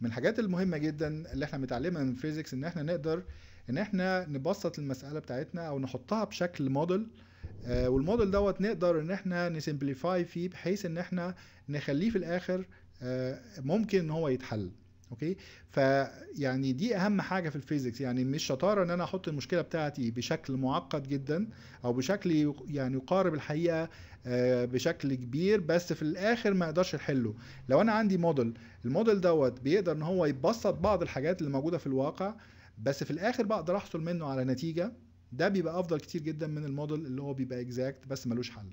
من الحاجات المهمه جدا اللي احنا متعلمها من فيزيكس ان احنا نقدر ان احنا نبسط المساله بتاعتنا او نحطها بشكل موديل آه، والموديل دوت نقدر ان احنا نسمبليفاي فيه بحيث ان احنا نخليه في الاخر آه، ممكن ان هو يتحل اوكي فيعني دي اهم حاجه في الفيزيكس يعني مش شطاره ان انا احط المشكله بتاعتي بشكل معقد جدا او بشكل يعني يقارب الحقيقه آه، بشكل كبير بس في الاخر ما اقدرش احله لو انا عندي موديل الموديل دوت بيقدر ان هو يبسط بعض الحاجات اللي موجوده في الواقع بس في الاخر بقدر احصل منه على نتيجه ده بيبقى افضل كتير جدا من الموديل اللي هو بيبقى اكزاكت بس ملوش حل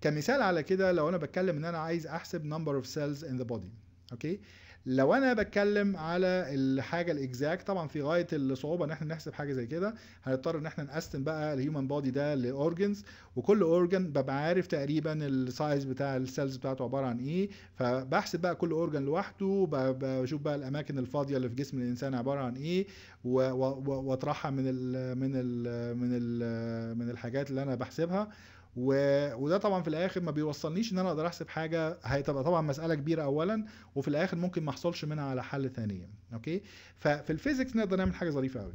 كمثال على كده لو انا بتكلم ان انا عايز احسب number of cells in the body اوكي لو انا بتكلم على الحاجه الاكزاكت طبعا في غايه الصعوبه ان احنا نحسب حاجه زي كده هنضطر ان احنا نقسم بقى الهيومن بودي ده لاورجنز وكل اورجن ببقى عارف تقريبا السايز بتاع السيلز بتاعته عباره عن ايه فبحسب بقى كل اورجن لوحده بشوف بقى الاماكن الفاضيه اللي في جسم الانسان عباره عن ايه واطرحها من الـ من الـ من الـ من الحاجات اللي انا بحسبها و... وده طبعا في الاخر ما بيوصلنيش ان انا اقدر احسب حاجه هتبقى طبعا مساله كبيره اولا وفي الاخر ممكن ما احصلش منها على حل ثانيا اوكي ففي الفيزيكس نقدر نعمل حاجه ظريفه قوي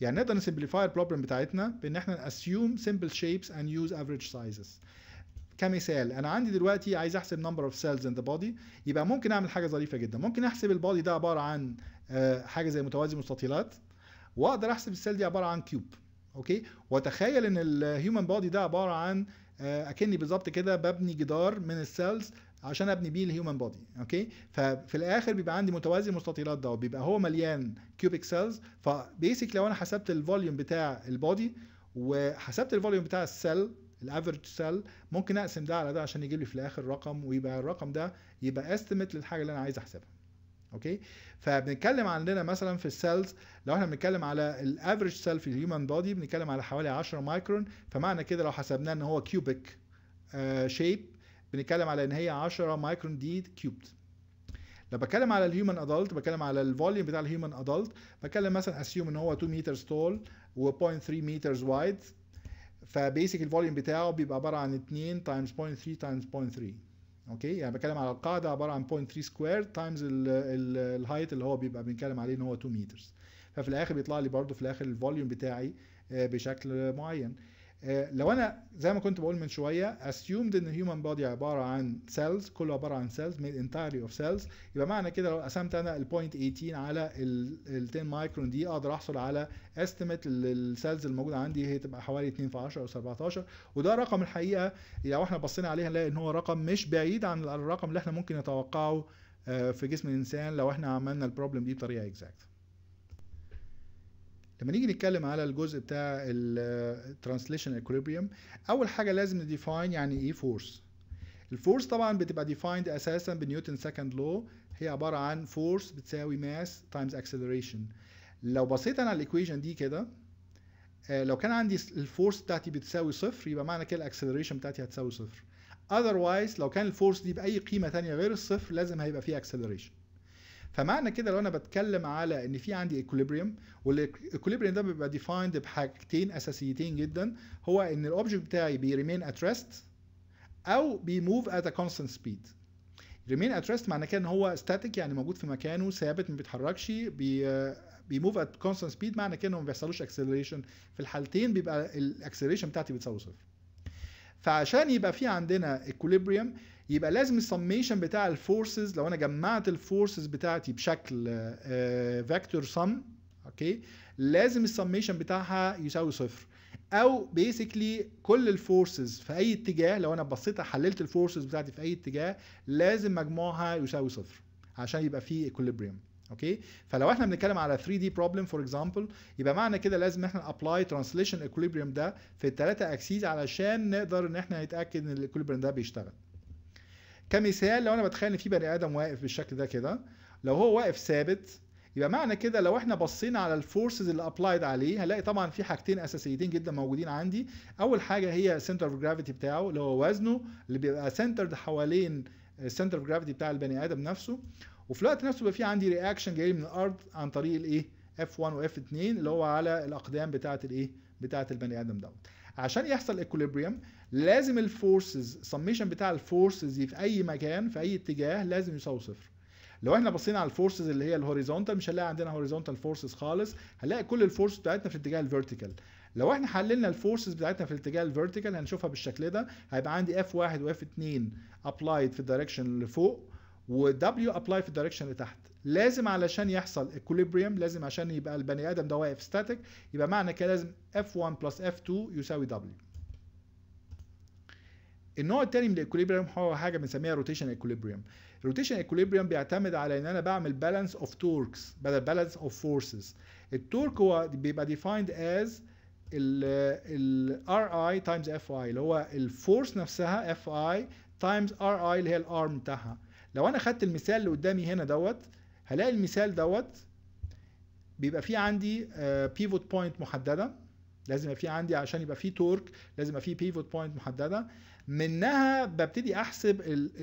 يعني نقدر نسمبليفاي البروبلم بتاعتنا بان احنا اسيوم سمبل شيبس اند يوز افريج سايزز كمثال انا عندي دلوقتي عايز احسب نمبر اوف سيلز ان ذا بودي يبقى ممكن اعمل حاجه ظريفه جدا ممكن احسب البودي ده عباره عن آه، حاجه زي متوازي مستطيلات واقدر احسب السيل دي عباره عن كيوب اوكي وتخيل ان الهيومن بودي ده عباره عن آه، اكني بالظبط كده ببني جدار من السيلز عشان ابني بيه الهيومن بودي اوكي ففي الاخر بيبقى عندي متوازي مستطيلات ده بيبقى هو مليان كيوبيك سيلز فبيسك لو انا حسبت الفوليوم بتاع البودي وحسبت الفوليوم بتاع السيل الافرج سيل ممكن اقسم ده على ده عشان يجيب لي في الاخر رقم ويبقى الرقم ده يبقى استيميت للحاجه اللي انا عايز احسبها اوكي فبنتكلم عندنا مثلا في السيلز لو احنا بنتكلم على الافريج سيل في الهيومن بودي بنتكلم على حوالي 10 مايكرون فمعنى كده لو حسبناه ان هو كيوبيك شيب آه، بنتكلم على ان هي 10 مايكرون دي كيوبد لو بتكلم على الهيومن ادلت بتكلم على الفوليوم بتاع الهيومن ادلت بتكلم مثلا اسيوم ان هو 2 متر تول و0.3 متر وايد فبيسك الفوليوم بتاعه بيبقى عباره عن 2 تايمز 0.3 تايمز 0.3 اوكي يعني بتكلم على القاعده عباره عن 0.3 سكوير تايمز الهايت اللي هو بيبقى بنتكلم عليه ان هو 2 مترز ففي الاخر بيطلع لي برضو في الاخر الفوليوم بتاعي آه، بشكل معين آه، لو انا زي ما كنت بقول من شويه assumed ان الهيومن بودي عباره عن سيلز كله عباره عن سيلز made entirely of cells يبقى معنى كده لو قسمت انا ال 18 على ال 10 مايكرون دي اقدر احصل على estimate للسيلز الموجوده عندي هي تبقى حوالي 2 في 10 او 17 وده رقم الحقيقه لو احنا بصينا عليه هنلاقي ان هو رقم مش بعيد عن الرقم اللي احنا ممكن نتوقعه آه، في جسم الانسان لو احنا عملنا البروبلم دي بطريقه اكزاكت لما نيجي نتكلم على الجزء بتاع الترانسليشن اكوليبريم اول حاجه لازم نديفاين يعني ايه فورس الفورس طبعا بتبقى ديفايند اساسا بنيوتن سكند لو هي عباره عن فورس بتساوي ماس تايمز اكسلريشن لو بصيت انا على الايكويشن دي كده آه، لو كان عندي الفورس بتاعتي بتساوي صفر يبقى معنى كده الاكسلريشن بتاعتي هتساوي صفر otherwise لو كان الفورس دي باي قيمه ثانيه غير الصفر لازم هيبقى فيها اكسلريشن فمعنى كده لو انا بتكلم على ان في عندي ايكوليبريم والايكوليبريم ده بيبقى ديفايند بحاجتين اساسيتين جدا هو ان الاوبجكت بتاعي بيريمين ات ريست او بيموف ات كونستنت سبيد ريمين ات ريست معنى كده ان هو ستاتيك يعني موجود في مكانه ثابت ما بيتحركش بي بيموف ات كونستنت سبيد معنى كده انه ما بيحصلوش اكسلريشن في الحالتين بيبقى الاكسلريشن بتاعتي بتساوي صفر فعشان يبقى في عندنا ايكوليبريم يبقى لازم السميشن بتاع الفورسز لو انا جمعت الفورسز بتاعتي بشكل فيكتور آه، سم اوكي لازم السميشن بتاعها يساوي صفر او بيسكلي كل الفورسز في اي اتجاه لو انا بصيت حللت الفورسز بتاعتي في اي اتجاه لازم مجموعها يساوي صفر عشان يبقى في ايكوليبريم اوكي فلو احنا بنتكلم على 3 دي بروبلم فور اكزامبل يبقى معنى كده لازم احنا ابلاي ترانسليشن ايكوليبريم ده في الثلاثه اكسيز علشان نقدر ان احنا نتاكد ان الايكوليبريم ده بيشتغل كمثال لو انا بتخيل ان في بني ادم واقف بالشكل ده كده لو هو واقف ثابت يبقى معنى كده لو احنا بصينا على الفورسز اللي ابلايد عليه هنلاقي طبعا في حاجتين اساسيتين جدا موجودين عندي اول حاجه هي سنتر اوف جرافيتي بتاعه اللي هو وزنه اللي بيبقى سنترد حوالين السنتر اوف جرافيتي بتاع البني ادم نفسه وفي الوقت نفسه بيبقى في عندي رياكشن جاي من الارض عن طريق الايه F1 و F2 اللي هو على الاقدام بتاعه الايه بتاعه البني ادم دوت عشان يحصل ايكوليبريم لازم الفورسز السميشن بتاع الفورسز في اي مكان في اي اتجاه لازم يساوي صفر لو احنا بصينا على الفورسز اللي هي الهوريزونتال مش هنلاقي عندنا هوريزونتال فورسز خالص هنلاقي كل الفورسز بتاعتنا في اتجاه الفيرتيكال لو احنا حللنا الفورسز بتاعتنا في الاتجاه الفيرتيكال هنشوفها بالشكل ده هيبقى عندي اف 1 واف 2 ابلايد في الدايركشن اللي فوق ودبليو apply في الدايركشن اللي تحت لازم علشان يحصل equilibrium لازم عشان يبقى البني ادم ده واقف ستاتيك يبقى معنى كده لازم اف 1 بلس اف 2 يساوي دبليو النوع الثاني من الاكوليبريم هو حاجه بنسميها روتيشن اكوليبريم الروتيشن اكوليبريم بيعتمد على ان انا بعمل بالانس اوف توركس بدل بالانس اوف فورسز التورك هو بيبقى ديفايند از ال ار اي تايمز اف اي اللي هو الفورس نفسها اف اي تايمز ار اي اللي هي الارم بتاعها لو انا خدت المثال اللي قدامي هنا دوت هلاقي المثال دوت بيبقى فيه عندي بيفوت آه، بوينت محدده لازم يبقى في عندي عشان يبقى في تورك لازم يبقى في بيفوت بوينت محدده منها ببتدي احسب ال ال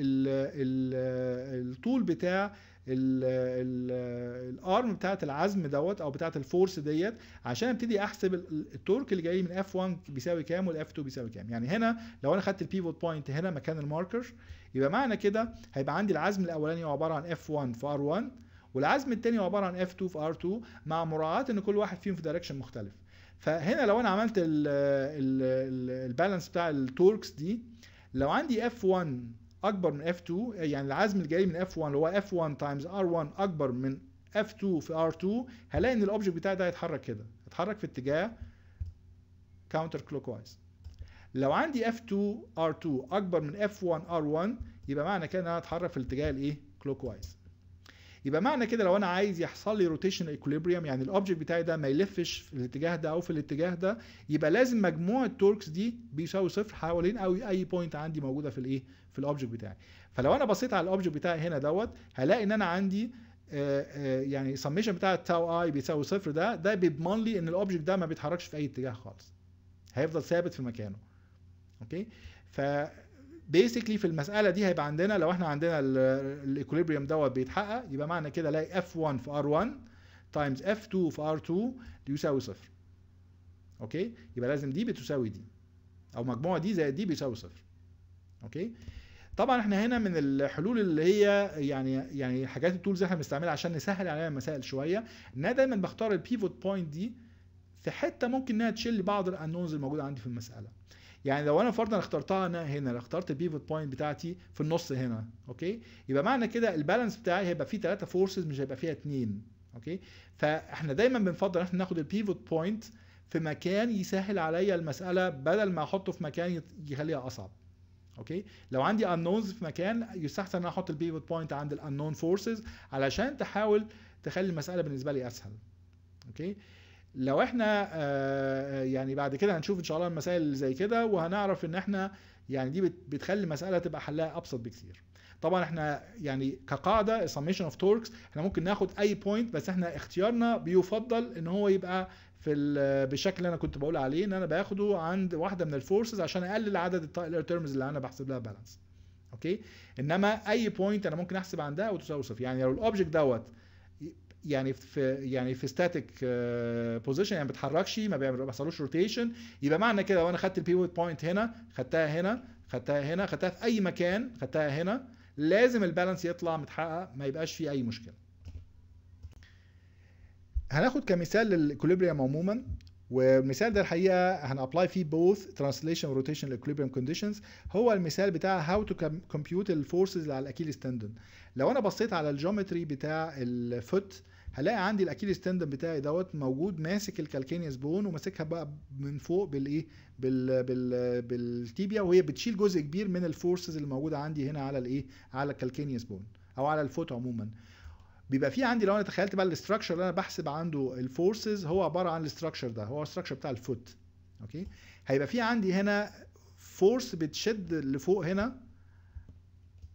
ال الطول بتاع الارم بتاعت العزم دوت او بتاعت الفورس ديت عشان ابتدي احسب التورك اللي جاي من اف 1 بيساوي كام والاف 2 بيساوي كام يعني هنا لو انا خدت البيفوت بوينت هنا مكان الماركر يبقى معنى كده هيبقى عندي العزم الاولاني عباره عن اف 1 في ار 1 والعزم الثاني عباره عن اف 2 في ار 2 مع مراعاه ان كل واحد فيهم في دايركشن مختلف فهنا لو انا عملت البالانس بتاع التوركس دي لو عندي F1 اكبر من F2 يعني العزم الجاي من F1 اللي هو F1 تايمز R1 اكبر من F2 في R2 هلاقي ان الأوبجيكت بتاعي ده هيتحرك كده هيتحرك في اتجاه كاونتر كلوك وايز لو عندي F2 R2 اكبر من F1 R1 يبقى معنى كده ان انا هتحرك في الاتجاه الايه كلوك وايز يبقى معنى كده لو انا عايز يحصل لي روتيشن ايكوليبريم يعني الاوبجكت بتاعي ده ما يلفش في الاتجاه ده او في الاتجاه ده يبقى لازم مجموع التوركس دي بيساوي صفر حوالين او اي بوينت عندي موجوده في الايه في الاوبجكت بتاعي فلو انا بصيت على الاوبجكت بتاعي هنا دوت هلاقي ان انا عندي آه، آه، يعني سميشن بتاع التاو اي بيساوي صفر ده ده بيضمن لي ان الاوبجكت ده ما بيتحركش في اي اتجاه خالص هيفضل ثابت في مكانه اوكي ف بيسكلي في المساله دي هيبقى عندنا لو احنا عندنا الايكوليبريم دوت بيتحقق يبقى معنى كده الاقي F1 في R1 تايمز F2 في R2 يساوي صفر اوكي يبقى لازم دي بتساوي دي او مجموعه دي زائد دي بيساوي صفر اوكي طبعا احنا هنا من الحلول اللي هي يعني يعني حاجات التولز احنا بنستعملها عشان نسهل علينا المسائل شويه ان انا دايما بختار البيفوت بوينت دي في حته ممكن انها تشيل بعض الانونز الموجوده عندي في المساله يعني لو انا فرضا اخترتها انا هنا لو اخترت البيفوت بوينت بتاعتي في النص هنا اوكي يبقى معنى كده البالانس بتاعي هيبقى فيه ثلاثه فورسز مش هيبقى فيها اثنين اوكي فاحنا دايما بنفضل ان احنا ناخد البيفوت بوينت في مكان يسهل عليا المساله بدل ما احطه في مكان يخليها اصعب اوكي لو عندي انونز في مكان يستحسن ان انا احط البيفوت بوينت عند الانون فورسز علشان تحاول تخلي المساله بالنسبه لي اسهل اوكي لو احنا آه، آه، يعني بعد كده هنشوف ان شاء الله المسائل اللي زي كده وهنعرف ان احنا يعني دي بتخلي المساله تبقى حلها ابسط بكثير طبعا احنا يعني كقاعده السميشن اوف توركس احنا ممكن ناخد اي بوينت بس احنا اختيارنا بيفضل ان هو يبقى في بالشكل اللي انا كنت بقول عليه ان انا باخده عند واحده من الفورسز عشان اقلل عدد التيرمز اللي انا بحسب لها بالانس اوكي انما اي بوينت انا ممكن احسب عندها وتساوي صفر يعني لو الاوبجكت دوت يعني في يعني في ستاتيك آه، بوزيشن يعني ما بتحركش ما بيحصلوش روتيشن يبقى معنى كده وانا خدت البيفوت بوينت هنا خدتها هنا خدتها هنا خدتها في اي مكان خدتها هنا لازم البالانس يطلع متحقق ما يبقاش فيه اي مشكله هناخد كمثال للاكوليبريم عموما والمثال ده الحقيقه هنابلاي فيه بوث ترانسليشن وروتيشن الاكوليبريم كونديشنز هو المثال بتاع هاو تو كمبيوت الفورسز على الاكيليس تندون لو انا بصيت على الجيومتري بتاع الفوت هلاقي عندي الاكيليس تندن بتاعي دوت موجود ماسك الكالكينيس بون وماسكها بقى من فوق بالايه بال بال بالتيبيا وهي بتشيل جزء كبير من الفورسز اللي موجوده عندي هنا على الايه على الكالكينيس بون او على الفوت عموما بيبقى في عندي لو انا تخيلت بقى الاستراكشر اللي انا بحسب عنده الفورسز هو عباره عن الاستراكشر ده هو الاستراكشر بتاع الفوت اوكي هيبقى في عندي هنا فورس بتشد لفوق هنا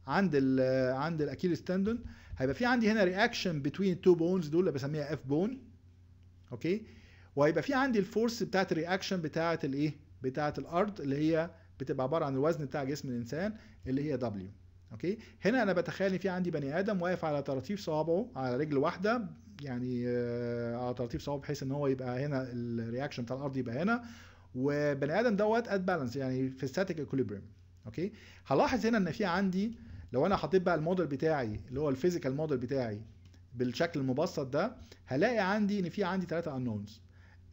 عند الـ عند الاكيليس تندون هيبقى في عندي هنا رياكشن بتوين تو بونز دول اللي بسميها اف بون اوكي وهيبقى في عندي الفورس بتاعت الرياكشن بتاعت الايه بتاعت الارض اللي هي بتبقى عباره عن الوزن بتاع جسم الانسان اللي هي دبليو اوكي هنا انا بتخيل ان في عندي بني ادم واقف على ترطيف صوابعه على رجل واحده يعني آه على ترطيف صوابعه بحيث ان هو يبقى هنا الرياكشن بتاع الارض يبقى هنا وبني ادم دوت ات بالانس يعني في ستاتيك اكوليبريم اوكي هلاحظ هنا ان في عندي لو انا حطيت بقى الموديل بتاعي اللي هو الفيزيكال موديل بتاعي بالشكل المبسط ده هلاقي عندي ان في عندي ثلاثه انونز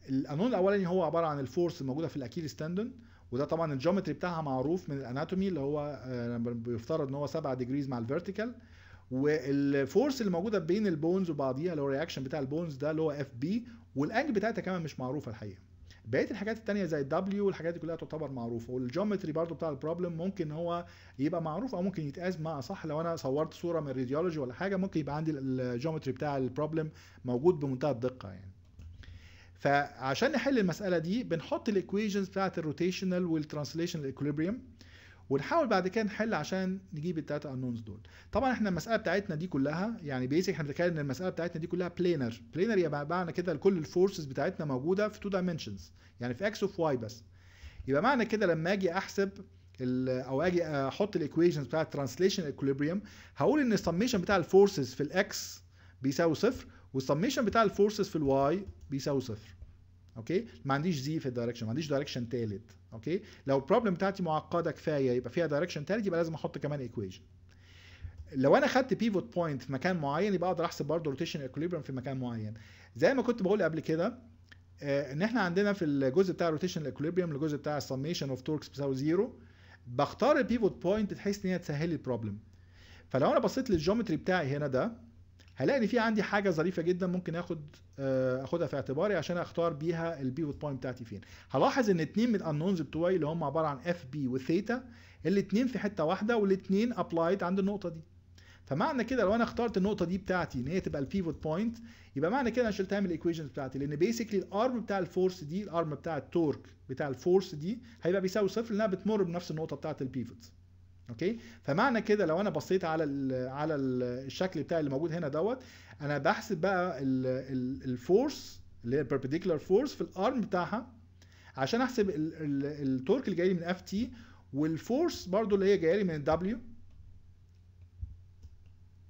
الانون الاولاني هو عباره عن الفورس الموجوده في الاكيل ستاندون وده طبعا الجيومتري بتاعها معروف من الاناتومي اللي هو آه، بيفترض ان هو 7 ديجريز مع الفيرتيكال والفورس اللي موجوده بين البونز وبعضيها اللي هو الرياكشن بتاع البونز ده اللي هو اف بي والانج بتاعتها كمان مش معروفه الحقيقه بقيه الحاجات الثانيه زي الدبليو والحاجات دي كلها تعتبر معروفه والجيومتري برضو بتاع البروبلم ممكن هو يبقى معروف او ممكن يتقاس مع صح لو انا صورت صوره من الراديولوجي ولا حاجه ممكن يبقى عندي الجيومتري بتاع البروبلم موجود بمنتهى الدقه يعني فعشان نحل المساله دي بنحط الايكويشنز بتاعه الروتيشنال والترانسليشنال ايكوليبريم ونحاول بعد كده نحل عشان نجيب الثلاثه انونز دول طبعا احنا المساله بتاعتنا دي كلها يعني بيسك احنا بنتكلم ان المساله بتاعتنا دي كلها بلينر بلينر يبقى معنى كده كل الفورسز بتاعتنا موجوده في تو دايمنشنز يعني في اكس وفي واي بس يبقى معنى كده لما اجي احسب او اجي احط الايكويشنز بتاعت ترانسليشن اكوليبريم هقول ان السميشن بتاع الفورسز في الاكس بيساوي صفر والسميشن بتاع الفورسز في الواي بيساوي صفر اوكي ما عنديش زي في الدايركشن ما عنديش دايركشن ثالث اوكي لو البروبلم بتاعتي معقده كفايه يبقى فيها دايركشن ثالث يبقى لازم احط كمان ايكويشن لو انا خدت بيفوت بوينت في مكان معين يبقى اقدر احسب برضه روتيشن ايكوليبريم في مكان معين زي ما كنت بقول قبل كده آه، ان احنا عندنا في الجزء بتاع روتيشن ايكوليبريم الجزء بتاع السميشن اوف توركس بيساوي زيرو بختار البيفوت بوينت بحيث ان هي تسهل لي البروبلم فلو انا بصيت للجيومتري بتاعي هنا ده هلاقي ان في عندي حاجه ظريفه جدا ممكن اخد آه، اخدها في اعتباري عشان اختار بيها البيفوت بوينت بتاعتي فين هلاحظ ان اتنين من الانونز بتوعي اللي هم عباره عن اف بي وثيتا الاتنين في حته واحده والاتنين ابلايد عند النقطه دي فمعنى كده لو انا اخترت النقطه دي بتاعتي ان هي تبقى البيفوت بوينت يبقى معنى كده انا شلتها من الايكويشنز بتاعتي لان بيسكلي الارم بتاع الفورس دي الارم بتاع التورك بتاع الفورس دي هيبقى بيساوي صفر لانها بتمر بنفس النقطه بتاعه البيفوت اوكي فمعنى كده لو انا بصيت على الـ على الـ الشكل بتاعي اللي موجود هنا دوت انا بحسب بقى الفورس اللي هي البربديكولار فورس في الارم بتاعها عشان احسب التورك اللي جاي لي من اف تي والفورس برضو اللي هي جايه لي من الدبليو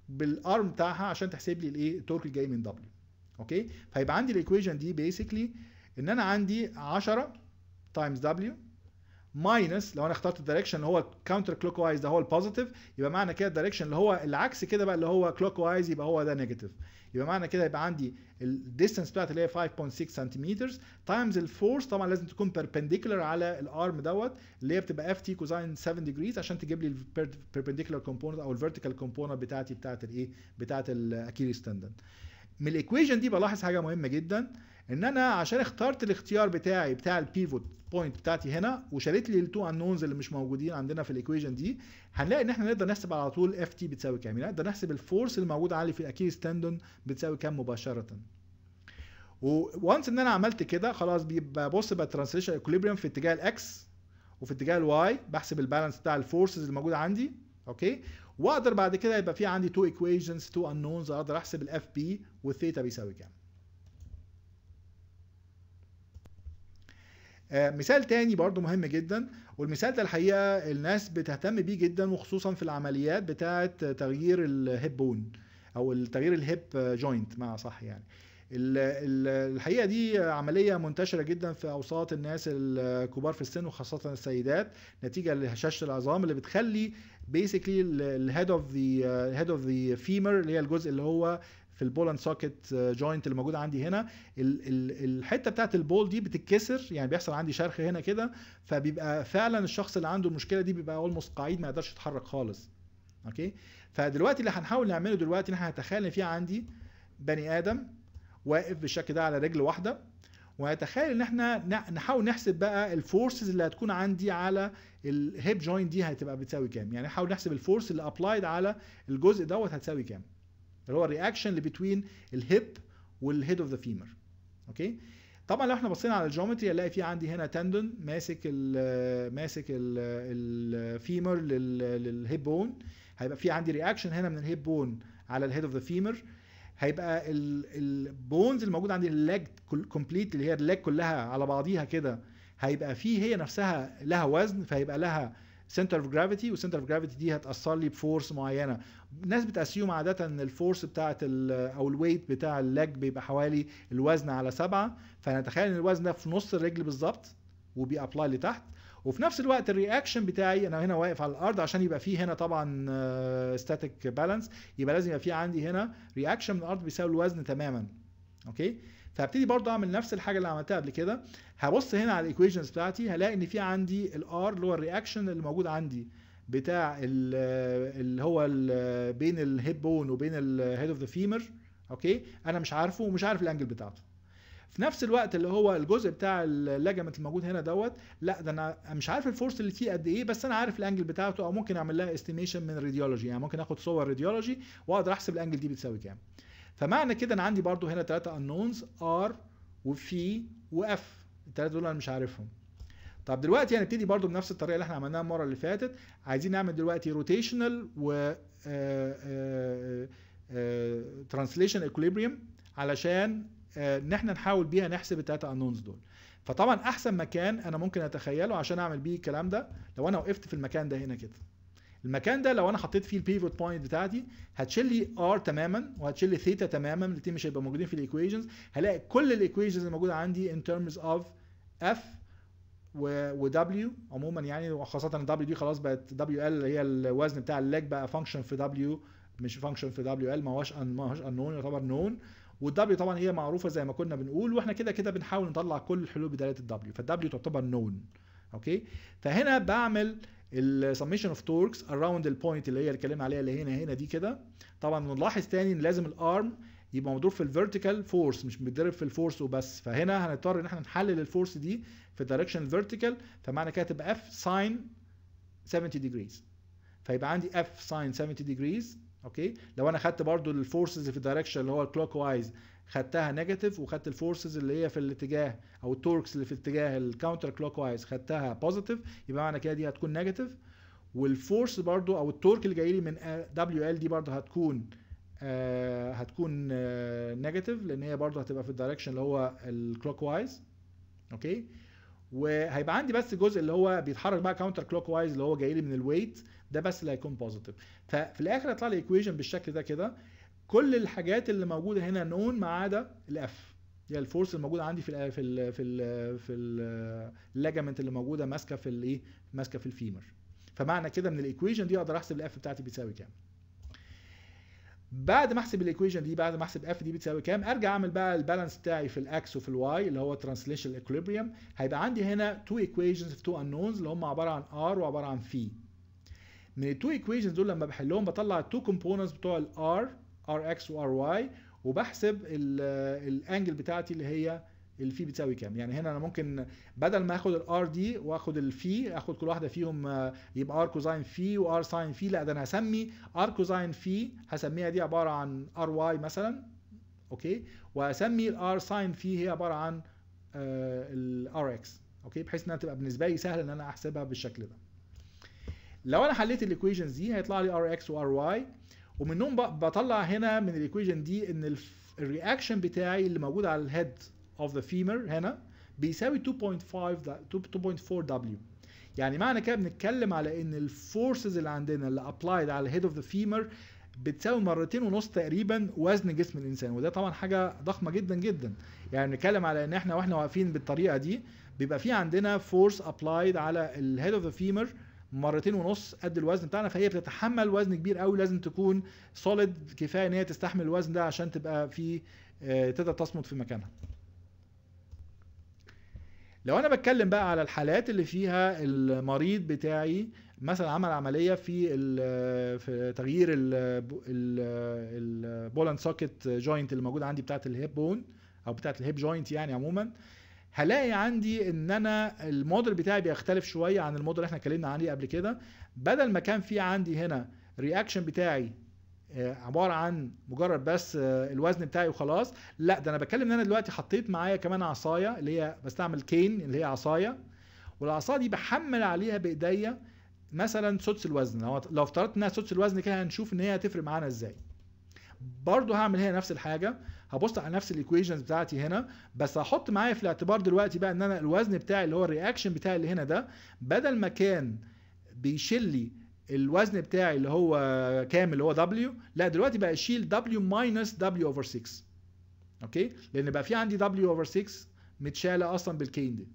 بالارم بتاعها عشان تحسب لي الايه التورك اللي جاي من دبليو اوكي فيبقى عندي الايكويشن دي بيسكلي ان انا عندي 10 تايمز دبليو ماينس لو انا اخترت الدايركشن اللي هو كاونتر كلوك وايز ده هو البوزيتيف يبقى معنى كده الدايركشن اللي هو العكس كده بقى اللي هو كلوك وايز يبقى هو ده نيجاتيف يبقى معنى كده يبقى عندي الديستنس بتاعتي اللي هي 5.6 سنتيمتر تايمز الفورس طبعا لازم تكون بيربنديكولار على الارم دوت اللي هي بتبقى اف تي كوزاين 7 ديجريز عشان تجيب لي البيربنديكولار كومبوننت او الفيرتيكال كومبوننت بتاعتي بتاعت الايه بتاعت الاكيليس تندن من الايكويشن دي بلاحظ حاجه مهمه جدا ان انا عشان اخترت الاختيار بتاعي بتاع البيفوت بوينت بتاعتي هنا وشالت لي التو انونز اللي مش موجودين عندنا في الايكويشن دي هنلاقي ان احنا نقدر نحسب على طول اف تي بتساوي كام يعني نقدر نحسب الفورس اللي موجود عليه في الاكيس تندون بتساوي كام مباشره وونس ان انا عملت كده خلاص بيبقى بص بقى ترانزيشن ايكوليبريم في اتجاه الاكس وفي اتجاه الواي بحسب البالانس بتاع الفورسز اللي موجوده عندي اوكي واقدر بعد كده يبقى في عندي تو ايكويشنز تو انونز اقدر احسب الاف بي والثيتا بيساوي كام آه، مثال تاني برضو مهم جدا والمثال ده الحقيقه الناس بتهتم بيه جدا وخصوصا في العمليات بتاعه تغيير الهيب بون او تغيير الهيب جوينت مع صح يعني الحقيقه دي عمليه منتشره جدا في اوساط الناس الكبار في السن وخاصه السيدات نتيجه لهشاشه العظام اللي بتخلي بيسكلي الهيد اوف ذا هيد اوف ذا فيمر اللي هي الجزء اللي هو في البول اند سوكت جوينت اللي موجود عندي هنا الحته بتاعت البول دي بتتكسر يعني بيحصل عندي شرخ هنا كده فبيبقى فعلا الشخص اللي عنده المشكله دي بيبقى اولموست قاعد ما يقدرش يتحرك خالص اوكي فدلوقتي اللي هنحاول نعمله دلوقتي ان احنا هنتخيل ان في عندي بني ادم واقف بالشكل ده على رجل واحده وهتخيل ان احنا نحاول نحسب بقى الفورسز اللي هتكون عندي على الهيب جوينت دي هتبقى بتساوي كام يعني نحاول نحسب الفورس اللي ابلايد على الجزء دوت هتساوي كام اللي هو الرياكشن اللي بتوين الهيب والهيد اوف ذا فيمر اوكي طبعا لو احنا بصينا على الجيومتري هنلاقي في عندي هنا تندون ماسك الـ ماسك الفيمر للهيب بون هيبقى في عندي رياكشن هنا من الهيب بون على الهيد اوف ذا فيمر هيبقى البونز الموجود عند الليج كومبليت اللي هي الليج كلها على بعضيها كده هيبقى في هي نفسها لها وزن فهيبقى لها سنتر اوف جرافيتي والسنتر اوف جرافيتي دي هتاثر لي بفورس معينه الناس بتاسيوم عاده ان الفورس بتاعه او الويت بتاع الليج بيبقى حوالي الوزن على سبعة فنتخيل ان الوزن ده في نص الرجل بالظبط وبيابلاي لتحت وفي نفس الوقت الرياكشن بتاعي انا هنا واقف على الارض عشان يبقى فيه هنا طبعا ستاتيك آه، بالانس يبقى لازم يبقى فيه عندي هنا رياكشن من الارض بيساوي الوزن تماما اوكي فهبتدي برضو اعمل نفس الحاجه اللي عملتها قبل كده هبص هنا على الايكويشنز بتاعتي هلاقي ان في عندي الار اللي هو الرياكشن اللي موجود عندي بتاع آه، اللي هو آه، بين الهيب بون وبين الهيد اوف ذا فيمر اوكي انا مش عارفه ومش عارف الانجل بتاعته في نفس الوقت اللي هو الجزء بتاع اللجمة الموجود هنا دوت لا ده انا مش عارف الفورس اللي فيه قد ايه بس انا عارف الانجل بتاعته او ممكن اعمل لها استيميشن من راديولوجي يعني ممكن اخد صور راديولوجي واقدر احسب الانجل دي بتساوي كام فمعنى كده انا عندي برضو هنا ثلاثه انونز ار وفي واف الثلاثه دول انا مش عارفهم طب دلوقتي هنبتدي يعني برضو بنفس الطريقه اللي احنا عملناها المره اللي فاتت عايزين نعمل دلوقتي روتيشنال و ترانسليشن آه، اكوليبريم آه، آه، علشان آه، ان احنا نحاول بيها نحسب التلاته انونز دول فطبعا احسن مكان انا ممكن اتخيله عشان اعمل بيه الكلام ده لو انا وقفت في المكان ده هنا كده المكان ده لو انا حطيت فيه البيفوت بوينت بتاعتي هتشيل لي ار تماما وهتشيل لي ثيتا تماما الاثنين مش هيبقوا موجودين في الايكويشنز هلاقي كل الايكويشنز الموجوده عندي ان ترمز اوف اف و دبليو عموما يعني وخاصه ان دبليو دي خلاص بقت دبليو ال هي الوزن بتاع الليج بقى فانكشن في دبليو مش فانكشن في دبليو ال ما هوش ما هوش انون يعتبر نون والدبليو طبعا هي معروفه زي ما كنا بنقول واحنا كده كده بنحاول نطلع كل الحلول بدلاله الدبليو فالدبليو تعتبر نون اوكي فهنا بعمل السميشن اوف توركس اراوند البوينت اللي هي اللي اتكلمنا عليها اللي هنا هنا دي كده طبعا بنلاحظ تاني ان لازم الارم يبقى مضروب في الفيرتيكال فورس مش متدرب في الفورس وبس فهنا هنضطر ان احنا نحلل الفورس دي في الدايركشن الفيرتيكال فمعنى كده تبقى اف ساين 70 ديجريز فيبقى عندي اف ساين 70 ديجريز اوكي لو انا خدت برضو الفورسز في الدايركشن اللي هو الكلوك وايز خدتها نيجاتيف وخدت الفورسز اللي هي في الاتجاه او التوركس اللي في اتجاه الكاونتر كلوك وايز خدتها بوزيتيف يبقى معنى كده دي هتكون نيجاتيف والفورس برضو او التورك اللي جاي لي من دبليو ال دي برضو هتكون آه هتكون نيجاتيف آه لان هي برضو هتبقى في الدايركشن اللي هو الكلوك وايز اوكي وهيبقى عندي بس الجزء اللي هو بيتحرك بقى كاونتر كلوك وايز اللي هو جاي لي من الويت ده بس اللي هيكون بوزيتيف ففي الاخر هيطلع لي ايكويشن بالشكل ده كده كل الحاجات اللي موجوده هنا نون ما عدا الاف يعني اللي يعني الفورس الموجوده عندي في الـ في الـ في الـ في الليجمنت اللي موجوده ماسكه في الايه ماسكه في الفيمر فمعنى كده من الايكويشن دي اقدر احسب الاف بتاعتي بتساوي كام بعد ما احسب الايكويشن دي بعد ما احسب اف دي بتساوي كام ارجع اعمل بقى البالانس بتاعي في الاكس وفي الواي اللي هو ترانسليشن ايكوليبريم هيبقى عندي هنا تو ايكويشنز في تو انونز اللي هم عباره عن ار وعباره عن في من التو ايكويشنز دول لما بحلهم بطلع التو كومبوننتس بتوع الار ار اكس وار واي وبحسب الانجل بتاعتي اللي هي الفي بتساوي كام يعني هنا انا ممكن بدل ما اخد الار دي واخد الفي اخد كل واحده فيهم آه، يبقى ار كوزاين في وار ساين في لا ده انا هسمي ار كوزاين في هسميها دي عباره عن ار واي مثلا اوكي واسمي الار ساين في هي عباره عن آه، الار اكس اوكي بحيث انها تبقى بالنسبه لي سهل ان انا احسبها بالشكل ده لو انا حليت الايكويشنز دي هيطلع لي ار اكس وار واي ومنهم بطلع هنا من الايكويشن دي ان الرياكشن بتاعي اللي موجود على الهيد of the femur هنا بيساوي 2.5 2.4 W يعني معنى كده بنتكلم على ان الفورسز اللي عندنا اللي ابلايد على الهيد اوف ذا فيمر بتساوي مرتين ونص تقريبا وزن جسم الانسان وده طبعا حاجه ضخمه جدا جدا يعني بنتكلم على ان احنا واحنا واقفين بالطريقه دي بيبقى في عندنا فورس ابلايد على الهيد اوف ذا فيمر مرتين ونص قد الوزن بتاعنا فهي بتتحمل وزن كبير قوي لازم تكون سوليد كفايه ان هي تستحمل الوزن ده عشان تبقى في آه، تقدر تصمد في مكانها لو انا بتكلم بقى على الحالات اللي فيها المريض بتاعي مثلا عمل عمليه في في تغيير البولند سوكت جوينت اللي موجود عندي بتاعه الهيب بون او بتاعه الهيب جوينت يعني عموما هلاقي عندي ان انا الموديل بتاعي بيختلف شويه عن الموديل اللي احنا اتكلمنا عليه قبل كده بدل ما كان في عندي هنا رياكشن بتاعي آه، عباره عن مجرد بس آه، الوزن بتاعي وخلاص لا ده انا بتكلم ان انا دلوقتي حطيت معايا كمان عصايه اللي هي بستعمل كين اللي هي عصايه والعصايه دي بحمل عليها بايديا مثلا سدس الوزن لو افترضت انها سدس الوزن كده هنشوف ان هي هتفرق معانا ازاي برضه هعمل هنا نفس الحاجه هبص على نفس الايكويشنز بتاعتي هنا بس هحط معايا في الاعتبار دلوقتي بقى ان انا الوزن بتاعي اللي هو الرياكشن بتاعي اللي هنا ده بدل ما كان بيشيل لي الوزن بتاعي اللي هو كام اللي هو دبليو لا دلوقتي بقى اشيل دبليو ماينس دبليو اوفر 6 اوكي لان بقى في عندي دبليو اوفر 6 متشاله اصلا بالكين دي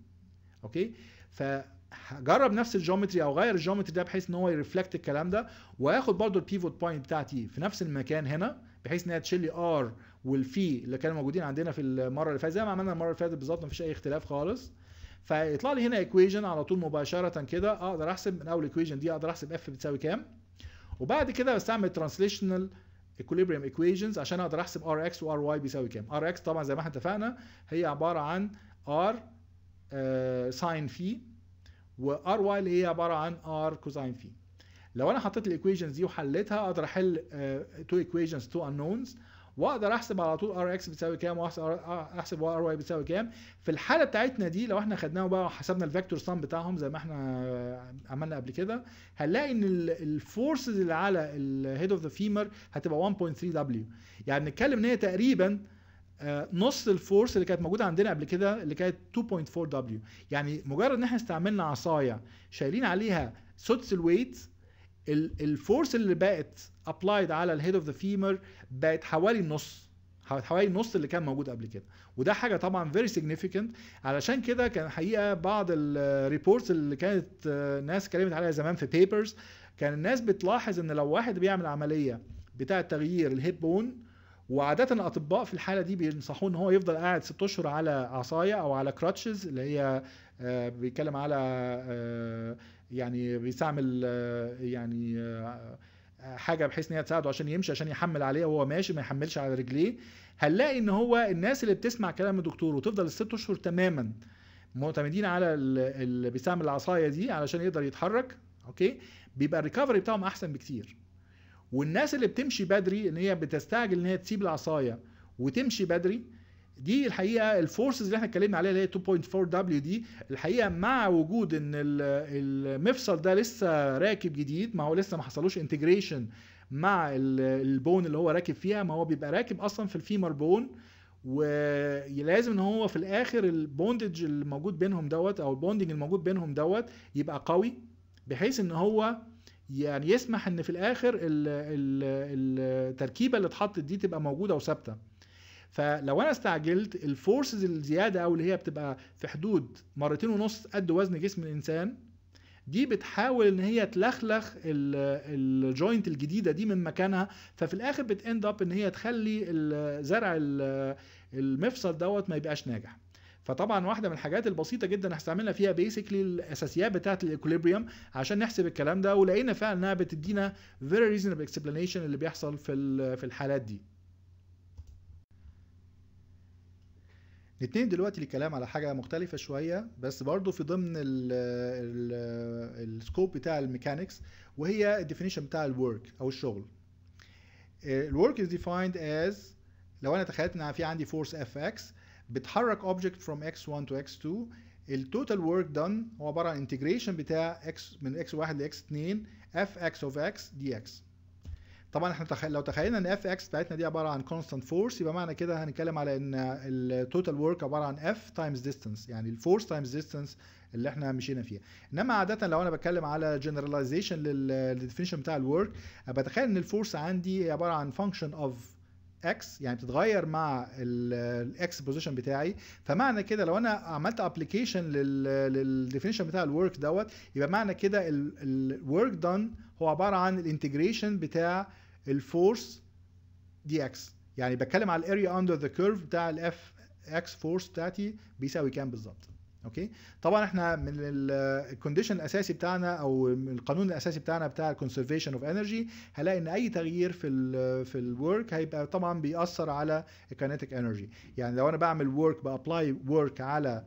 اوكي فجرب نفس الجيومتري او غير الجيومتري ده بحيث ان هو يرفلكت الكلام ده واخد برضو البيفوت بوينت بتاعتي في نفس المكان هنا بحيث ان هي تشيل لي ار والفي اللي كانوا موجودين عندنا في المره اللي فاتت زي ما عملنا المره اللي فاتت بالظبط مفيش اي اختلاف خالص فيطلع لي هنا ايكويجن على طول مباشره كده آه، اقدر احسب من اول ايكويجن دي اقدر احسب اف بتساوي كام وبعد كده بستعمل ترانسليشنال equilibrium equations عشان اقدر احسب ار اكس وار واي بيساوي كام ار اكس طبعا زي ما احنا اتفقنا هي عباره عن ار ساين في وار واي اللي هي عباره عن ار كوساين في لو انا حطيت الايكويشنز دي وحليتها اقدر احل تو آه، equations تو unknowns واقدر احسب على طول ار اكس بتساوي كام واحسب ار واي بتساوي كام في الحاله بتاعتنا دي لو احنا خدناهم بقى وحسبنا الفيكتور سام بتاعهم زي ما احنا عملنا قبل كده هنلاقي ان الفورسز اللي على الهيد اوف ذا فيمر هتبقى 1.3 دبليو يعني بنتكلم ان هي تقريبا آه، نص الفورس اللي كانت موجوده عندنا قبل كده اللي كانت 2.4 دبليو يعني مجرد ان احنا استعملنا عصايه شايلين عليها سدس الويت الفورس اللي بقت ابلايد على الهيد اوف ذا فيمر بقت حوالي النص حوالي النص اللي كان موجود قبل كده وده حاجه طبعا فيري سيجنيفيكانت علشان كده كان حقيقه بعض الريبورتس اللي كانت آه، ناس اتكلمت عليها زمان في بيبرز كان الناس بتلاحظ ان لو واحد بيعمل عمليه بتاعه تغيير الهيب بون وعادة الأطباء في الحالة دي بينصحوه إن هو يفضل قاعد ست أشهر على عصاية أو على كراتشز اللي هي آه، بيتكلم على آه، يعني بيستعمل آه، يعني آه، حاجه بحيث ان هي تساعده عشان يمشي عشان يحمل عليه وهو ماشي ما يحملش على رجليه هنلاقي ان هو الناس اللي بتسمع كلام الدكتور وتفضل الست اشهر تماما معتمدين على اللي بيستعمل العصايه دي علشان يقدر يتحرك اوكي بيبقى الريكفري بتاعهم احسن بكتير والناس اللي بتمشي بدري ان هي بتستعجل ان هي تسيب العصايه وتمشي بدري دي الحقيقه الفورسز اللي احنا اتكلمنا عليها اللي هي 2.4 دبليو دي الحقيقه مع وجود ان المفصل ده لسه راكب جديد ما هو لسه ما حصلوش انتجريشن مع البون اللي هو راكب فيها ما هو بيبقى راكب اصلا في الفيمر بون ولازم ان هو في الاخر البوندج الموجود بينهم دوت او البوندنج الموجود بينهم دوت يبقى قوي بحيث ان هو يعني يسمح ان في الاخر التركيبه اللي اتحطت دي تبقى موجوده وثابته فلو انا استعجلت الفورسز الزياده او اللي هي بتبقى في حدود مرتين ونص قد وزن جسم الانسان دي بتحاول ان هي تلخلخ الجوينت الجديده دي من مكانها ففي الاخر بتاند اب ان هي تخلي زرع المفصل دوت ما يبقاش ناجح فطبعا واحده من الحاجات البسيطه جدا هستعملها فيها بيسكلي الاساسيات بتاعه الايكوليبريم عشان نحسب الكلام ده ولقينا فعلا انها بتدينا فيري ريزونبل اكسبلانيشن اللي بيحصل في في الحالات دي الاثنين دلوقتي الكلام على حاجه مختلفه شويه بس برضو في ضمن السكوب بتاع الميكانكس وهي الديفينيشن بتاع الورك او الشغل الورك از ديفايند از لو انا تخيلت ان في عندي فورس اف اكس بتحرك اوبجكت فروم اكس 1 تو اكس 2 التوتال ورك دون هو عباره عن انتجريشن بتاع اكس من اكس 1 لاكس 2 اف اكس اوف اكس دي اكس طبعا احنا لو تخيلنا ان اف اكس بتاعتنا دي عباره عن كونستانت فورس يبقى معنى كده هنتكلم على ان التوتال ورك عباره عن اف تايمز ديستانس يعني الفورس تايمز ديستانس اللي احنا مشينا فيها انما عاده لو انا بتكلم على جنراليزيشن للديفينيشن بتاع الورك بتخيل ان الفورس عندي عباره عن فانكشن اوف اكس يعني بتتغير مع الاكس بوزيشن بتاعي فمعنى كده لو انا عملت ابلكيشن للديفينيشن بتاع الورك دوت يبقى معنى كده الورك دان هو عباره عن الانتجريشن بتاع الفورس دي اكس يعني بتكلم على الاريا اندر ذا كيرف بتاع الاف اكس فورس بتاعتي بيساوي كام بالظبط اوكي طبعا احنا من الكونديشن الاساسي بتاعنا او القانون الاساسي بتاعنا بتاع الكونسرفيشن اوف انرجي هلاقي ان اي تغيير في الـ في الورك هيبقى طبعا بيأثر على الكينيتيك انرجي يعني لو انا بعمل ورك بابلاي ورك على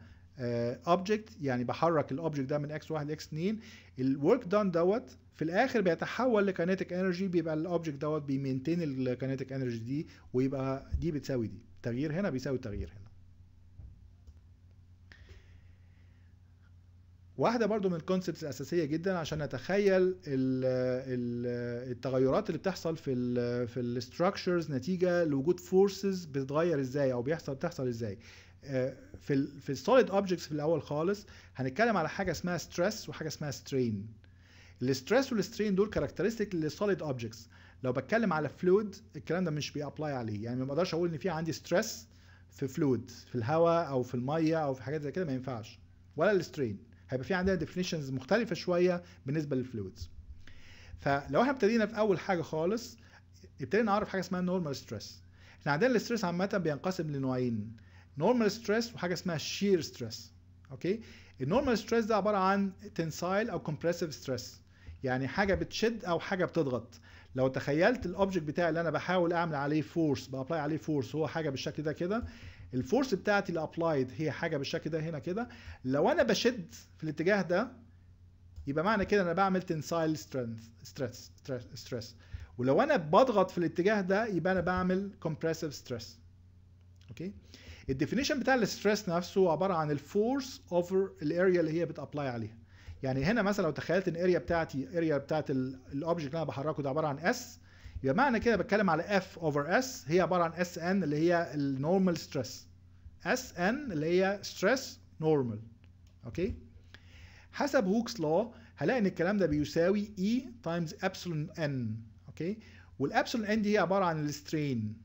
اوبجكت آه، يعني بحرك الاوبجكت ده من اكس 1 لاكس 2 الورك دون دوت في الاخر بيتحول لكينيتيك انرجي بيبقى الاوبجكت دوت بيمينتين الكينيتيك انرجي دي ويبقى دي بتساوي دي تغيير هنا بيساوي تغيير هنا واحدة برضو من الكونسبتس الأساسية جدا عشان نتخيل التغيرات اللي بتحصل في الـ في الستراكشرز نتيجة لوجود فورسز بتتغير ازاي أو بيحصل بتحصل ازاي آه، في الـ في السوليد اوبجكتس في الأول خالص هنتكلم على حاجة اسمها ستريس وحاجة اسمها سترين الستريس والسترين دول كاركترستيك للسوليد اوبجكتس لو بتكلم على فلويد الكلام ده مش بيابلاي عليه يعني ما بقدرش اقول ان في عندي ستريس في فلويد في الهواء او في الميه او في حاجات زي كده ما ينفعش ولا السترين هيبقى في عندنا ديفينيشنز مختلفه شويه بالنسبه للفلويدز فلو احنا ابتدينا في اول حاجه خالص ابتدينا نعرف حاجه اسمها نورمال ستريس احنا عندنا الستريس عامه بينقسم لنوعين نورمال ستريس وحاجه اسمها شير ستريس اوكي النورمال ستريس ده عباره عن تنسايل او كومبريسيف ستريس يعني حاجه بتشد او حاجه بتضغط لو تخيلت الاوبجكت بتاعي اللي انا بحاول اعمل عليه فورس بابلاي عليه فورس هو حاجه بالشكل ده كده الفورس بتاعتي اللي ابلايد هي حاجه بالشكل ده هنا كده لو انا بشد في الاتجاه ده يبقى معنى كده انا بعمل تنسايل سترينث ستريس ستريس ولو انا بضغط في الاتجاه ده يبقى انا بعمل كومبريسيف ستريس اوكي الديفينيشن بتاع الستريس نفسه عباره عن الفورس اوفر الاريا اللي هي بتابلاي عليها يعني هنا مثلا لو تخيلت ان اريا بتاعتي اريا بتاعت الاوبجكت اللي انا بحركه ده عباره عن اس يبقى معنى كده بتكلم على اف اوفر اس هي عباره عن اس ان اللي هي النورمال ستريس اس ان اللي هي ستريس نورمال اوكي حسب هوكس لو هلاقي ان الكلام ده بيساوي اي تايمز ابسلون ان اوكي والابسلون ان دي هي عباره عن السترين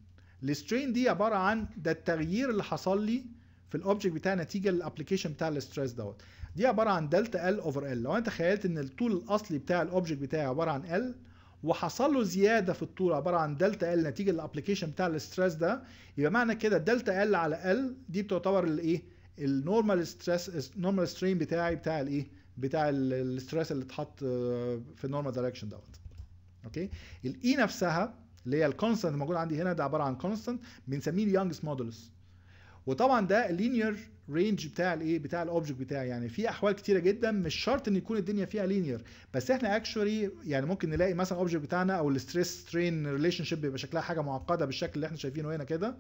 السترين دي عباره عن ده التغيير اللي حصل لي في الاوبجكت بتاع نتيجه للابلكيشن بتاع الستريس دوت دي عباره عن دلتا ال اوفر ال لو انت تخيلت ان الطول الاصلي بتاع الاوبجكت بتاعي عباره عن ال وحصل له زياده في الطول عباره عن دلتا ال نتيجه الابلكيشن بتاع الاستريس ده يبقى معنى كده دلتا ال على ال دي بتعتبر الايه النورمال ستريس نورمال سترين بتاعي بتاع الايه بتاع الاستريس اللي اتحط آه، في النورمال دايركشن دوت اوكي الاي e نفسها اللي هي الكونستنت موجود عندي هنا ده عباره عن كونستنت بنسميه يانجز مودولس وطبعا ده لينير رينج بتاع الايه بتاع الاوبجكت بتاعي يعني في احوال كتيره جدا مش شرط ان يكون الدنيا فيها لينير بس احنا اكشوري يعني ممكن نلاقي مثلا الاوبجكت بتاعنا او الستريس سترين ريليشن شيب بيبقى شكلها حاجه معقده بالشكل اللي احنا شايفينه هنا كده